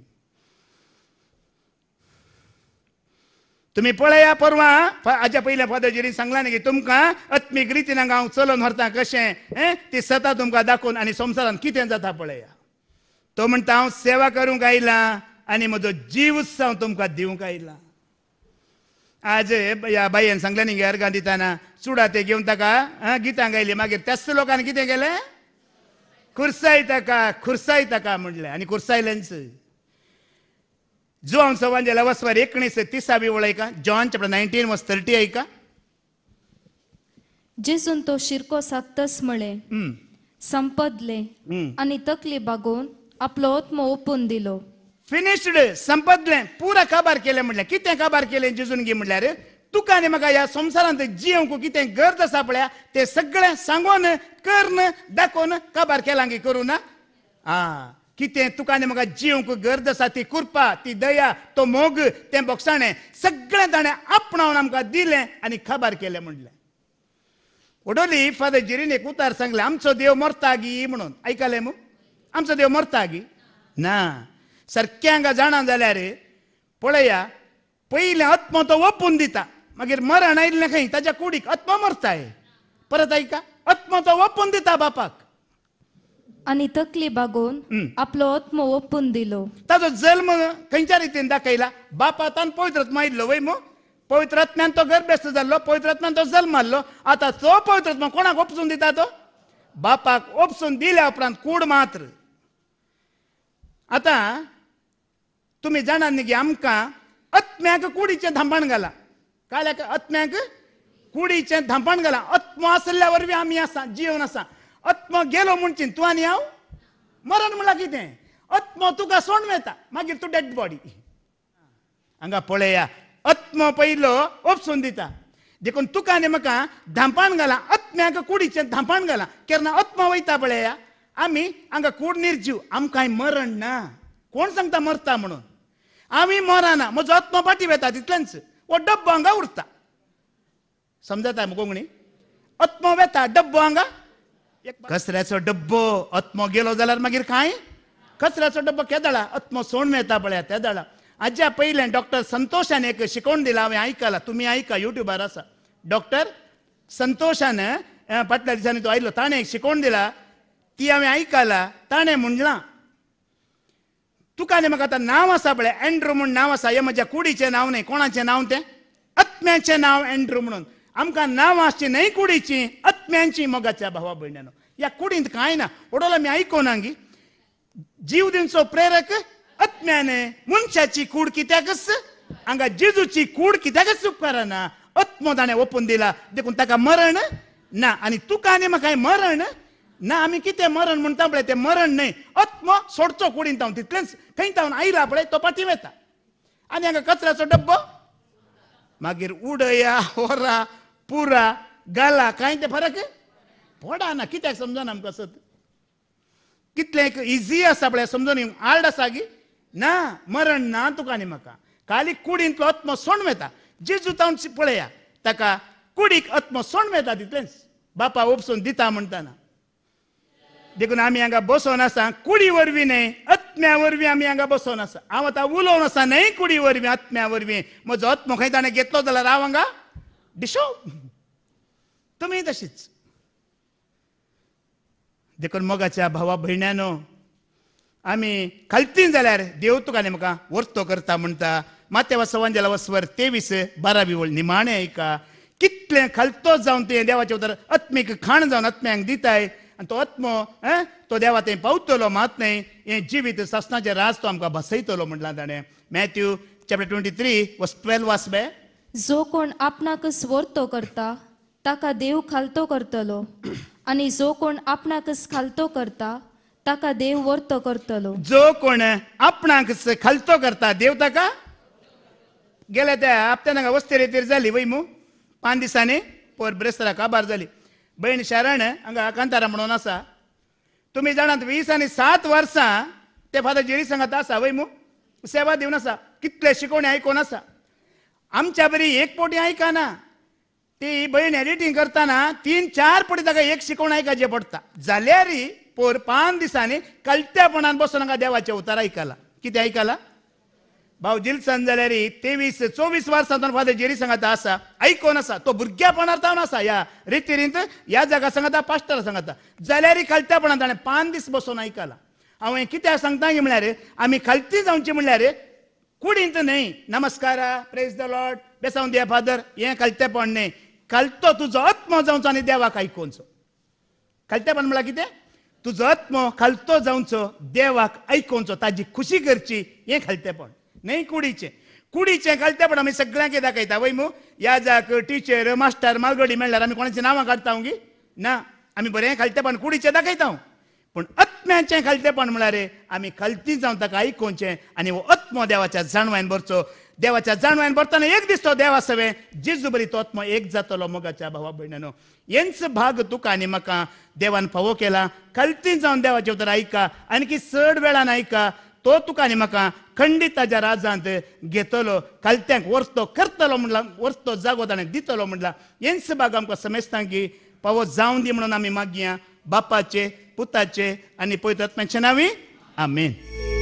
तुम्ही पळया परवा आजच्या पहिल्या पदाचेरी सांगला न्ही की तुमकां आत्मीक रितीन हांगा हांव चलोवन व्हरता कशें ती सता तुमकां दाखोवन आनी संसारात कितें जाता पळया तो म्हणटा हांव सेवा करूंक आयला आनी म्हजो जीव उत्सव तुमकां दिवंक आयला आज या बायन सांगले न्ही गे दिताना चुडा ते घेऊन ताका गितां गायली मागीर त्याच लोकांनी कितें केलें खुर्साय ताका खुर्साय ताका म्हणलें आनी खुर्सायल्यांच जुआंव जेला वसवार एकोणीस तिसावी का John chapter nineteen verse thirty ऐका जेजून तो शिरको सातस म्हळे संपदले आणि तकली बागून आपलो आत्मो ओपून दिलो फिनिश्ड संपदलें पुरा काबार केलें म्हटल्यार कितें काबार केलें जिजून गे रे तुका आनी म्हाका ह्या संवसारांत जिवंक कितें गरज आसा पळया तें सगळें सांगून करून दाखोवन काबार केला गे करू ना आ कितें तुका आनी म्हाका जिवंक गरज आसा ती कृपा ती दया तो मोग तें बोगसाणें सगळें ताणें आपणावन आमकां दिलें आनी काबार केलें म्हणलें उडोली फादर जिरीन एक उतार सांगलें आमचो देव मरता गी म्हणून आयकलें मू आमचो देव मरता गी ना सारकें जाणा जाल्यार पळया पयलें आत्मा तो ओपून दिता मागीर मरण आयिल्लें खंय ताच्या कुडीक आत्म मरताय परत आयका आत्मा तो ओपून दिता बापाक आनी तकली बागोन आपलो आत्म ओपून दिलो ताजो जल्म खंयच्या रितीन दाखयला बापा तान पवित्रत्म आयिल्लो वय पवित्र पवित्रात्म्यान तो गर्भेस्त जाल्लो पवित्रात्म्यान तो मारलो आतां तो पवित्रात्मा कोणाक ओपसून दिता तो बापाक ओपसून दिल्या उपरांत कूड मात्र आतां तुम्ही जाणार न्ही की आमका अत्म्याक कुडीचें धांपाण घाला काय आत्म्याक अत्म्याक कुडीचें धांपाण घाला आत्म आसल्या वरवीं आमी असा जीवन आसा आत्म गेलो म्हणचीन तूं आनी हांव मरण म्हणला कितें आत्म तुका सोंड येता मागीर तूं डेड बॉडी हांगा पळया आत्म पयलो ओपसून दिता देखून तुका आनी म्हाका धांपाण घाला आत्म्याक कुडीचें धांपाण घाला केन्ना आत्मा वयता पळया आमी हांगा कूड निर्जीव आमकां मरण ना कोण सांगता मरता म्हणून आमी मोराना म्हजो आत्मो पाटी वेता तितलेंच वो डब्बो हांगा उरता समजता कोंकणी आत्मो वेता डब्बो हांगा कचऱ्याचो डब्बो आत्मो गेलो जाल्यार मागीर कांय कचऱ्याचो डब्बो केदळा आत्मो सोडून येता ते तेदळा आज्या पयलें डॉक्टर संतोषान एक शिकवण दिला हांवें आयकलां तुमी आयका युट्यूबार आसा डॉक्टर संतोषान फाटल्या दिसांनी तो आयलो ताणें एक शिकवण दिला ती हांवें आयकला ताणें म्हणलां तुका म्हाका आतां नांव आसा पळय एंड्रू म्हूण नांव आसा हें म्हज्या कुडीचें नांव न्ही कोणाचें नांव तें आत्म्याचें नांव एंड्रू म्हणून आमकां नांव आसची न्हय कुडीची आत्म्यांची मगाच्या भावा भयणानो ह्या कुडींत कांय ना ओडोलो आमी आयकोना गी जीव दिवचो प्रेरक आत्म्याने मनशाची कूड कित्याकच हांगा जिजूची कूड कित्याकच उपकारना आत्मो ताणें ओपून दिला देखून ताका मरण ना आनी तुका आनी म्हाका मरण ना आम्ही कितें मरण म्हणटा पळय तें मरण न्हय अत्म सोडचो कुडीन तावन तितलेंच थंय तावन आयला पळय तो पाती वेता आनी हांगा कचऱ्याचो डब्बो मागीर उडया होरा पुरा गाला कांय ते फरक पडाना कित्याक समजना आमकां सत कितलें इजी आसा पळय समजून आर्ड आसा गी ना मरण ना तुका आनी म्हाका काली कुडींतलो अत्म सोंड वेता जेजू तावन पळया ताका कुडीक आत्म सोंड वेता तितलेंच बापा ओपसून दिता म्हणटाना देखून आम्ही हांगा बसोन आसा कुडी वरवीं न्हय आत्म्या वरवीं आमी हांगा बसोन आसा हांव आतां उलोवन आसा न्हय कुडी वरवीं आत्म्या वरवीं म्हजो आत्मो खंय ताणें घेतलो जाल्यार हांव हांगा डिशो तुमी तशीच देखून मोगाच्या भावा भयण्यानो आम्ही खालतीन जाल्यार देव तुका न्ही म्हाका वर्तो करता म्हणटा मातेवा जाला वस्वर तेवीस बारावी ओळ निमाणें ऐका कितलें खालतो जावन ते देवाचे उतर आत्मीक खाण जावन आत्म्यांक दिताय आनी तो आत्म तो देवा ते पावतलो मात न्हय हें जिवीत सस्नाचें राज तो आमकां बसयतलो म्हणला ताणें Matthew chapter twenty three verse twelve बे जो कोण आपणाक स्वर्तो करता ताका देव खालतो करतलो आणि जो कोण आपणाकच खालतो करता ताका देव वर्तो करतलो जो कोण आपणाक खालतो करता देव ताका गेल्या त्या हप्त्यान वस्ते रेतीर जाली वैमू पाच दिसांनी पोर ब्रेस्तरा काबार झाली भयण शरण हांगा कांतारा म्हणून आसा तुम्ही जाणात वीस आनी सात वर्सां ते फादर जेरी सांगात आसा वय मू सेवा दिवन आसा कितले शिकोवणी आयकून आसा आमच्या बरी एक पोटी आयकना ती भयण एडिटींग करताना तीन चार पटी ताका एक शिकवण आयकाचे पडटा जाल्यारय पोर पांच दिसांनी कलत्यापणान बसून हांगा देवाचे उतार आयकला कितें आयकला जिल ಸಂದಲರಿ ತೇವೀಸ್ तेवीस चोवीस ಸಂತಾನ फादर जेरी सांगात आसा ಐಕೋನ್ आसा तो भुरग्यापणार जावन आसा ह्या रितीरींत ह्या जगा सांगता पास्टर सांगता जाल्यार खालत्यापणान ताणें पांच दीस बसून आयकलां हांव हें कित्याक सांगता की म्हळ्यार आमी खालती जावची म्हळ्यार कुडींत न्हय नमस्कार प्रेज द लॉर्ड बेसावन दिया फादर हें खालतेपण न्हय खालतो तुजो आत्मो जावचो आनी देवाक आयकोनचो खालतेपण म्हळ्यार कितें तुजो आत्मो खालतो जावचो देवाक आयकोनचो ताजी खुशी करची हें खालतेपण नाही कुडीचे कुडीचे घालते पण आमी सगळ्यांक दाखयता वय मू याजाक टिचर मास्टर मालगडी म्हणल्यार आम्ही कोणाचीं नांवां काढता गी ना आमी बरें खालतेपण कुडीचे दाखयता हांव हो. पूण आत्म्याचे खालतेपण म्हळ्यार आमी खालती जावन ताका आयकोचें आनी हो आत्मो देवाच्या जाणवायन भरचो देवाच्या जाणवायन भरताना एक दिसतो देवा सवे जेजू बरी तो आत्मो एक जातलो मोगाच्या भावा भयणांनो हेंच भाग तुका आणि म्हाका देवान फावो केला खालती जावन देवाचे उतर आयका आणखी चड वेळान आयका तो तुका आनी म्हाका खंडिताच्या राजांत घेतलो कालत्यांक वर्स तो करतलो म्हणला वर्स जागो ताणें दितलो म्हणला हेंच बाग आमकां समेजता की पावो जावन दी म्हणून आमी मागया बापाचे पुताचे आनी पयतात तांचे नावी आमेन!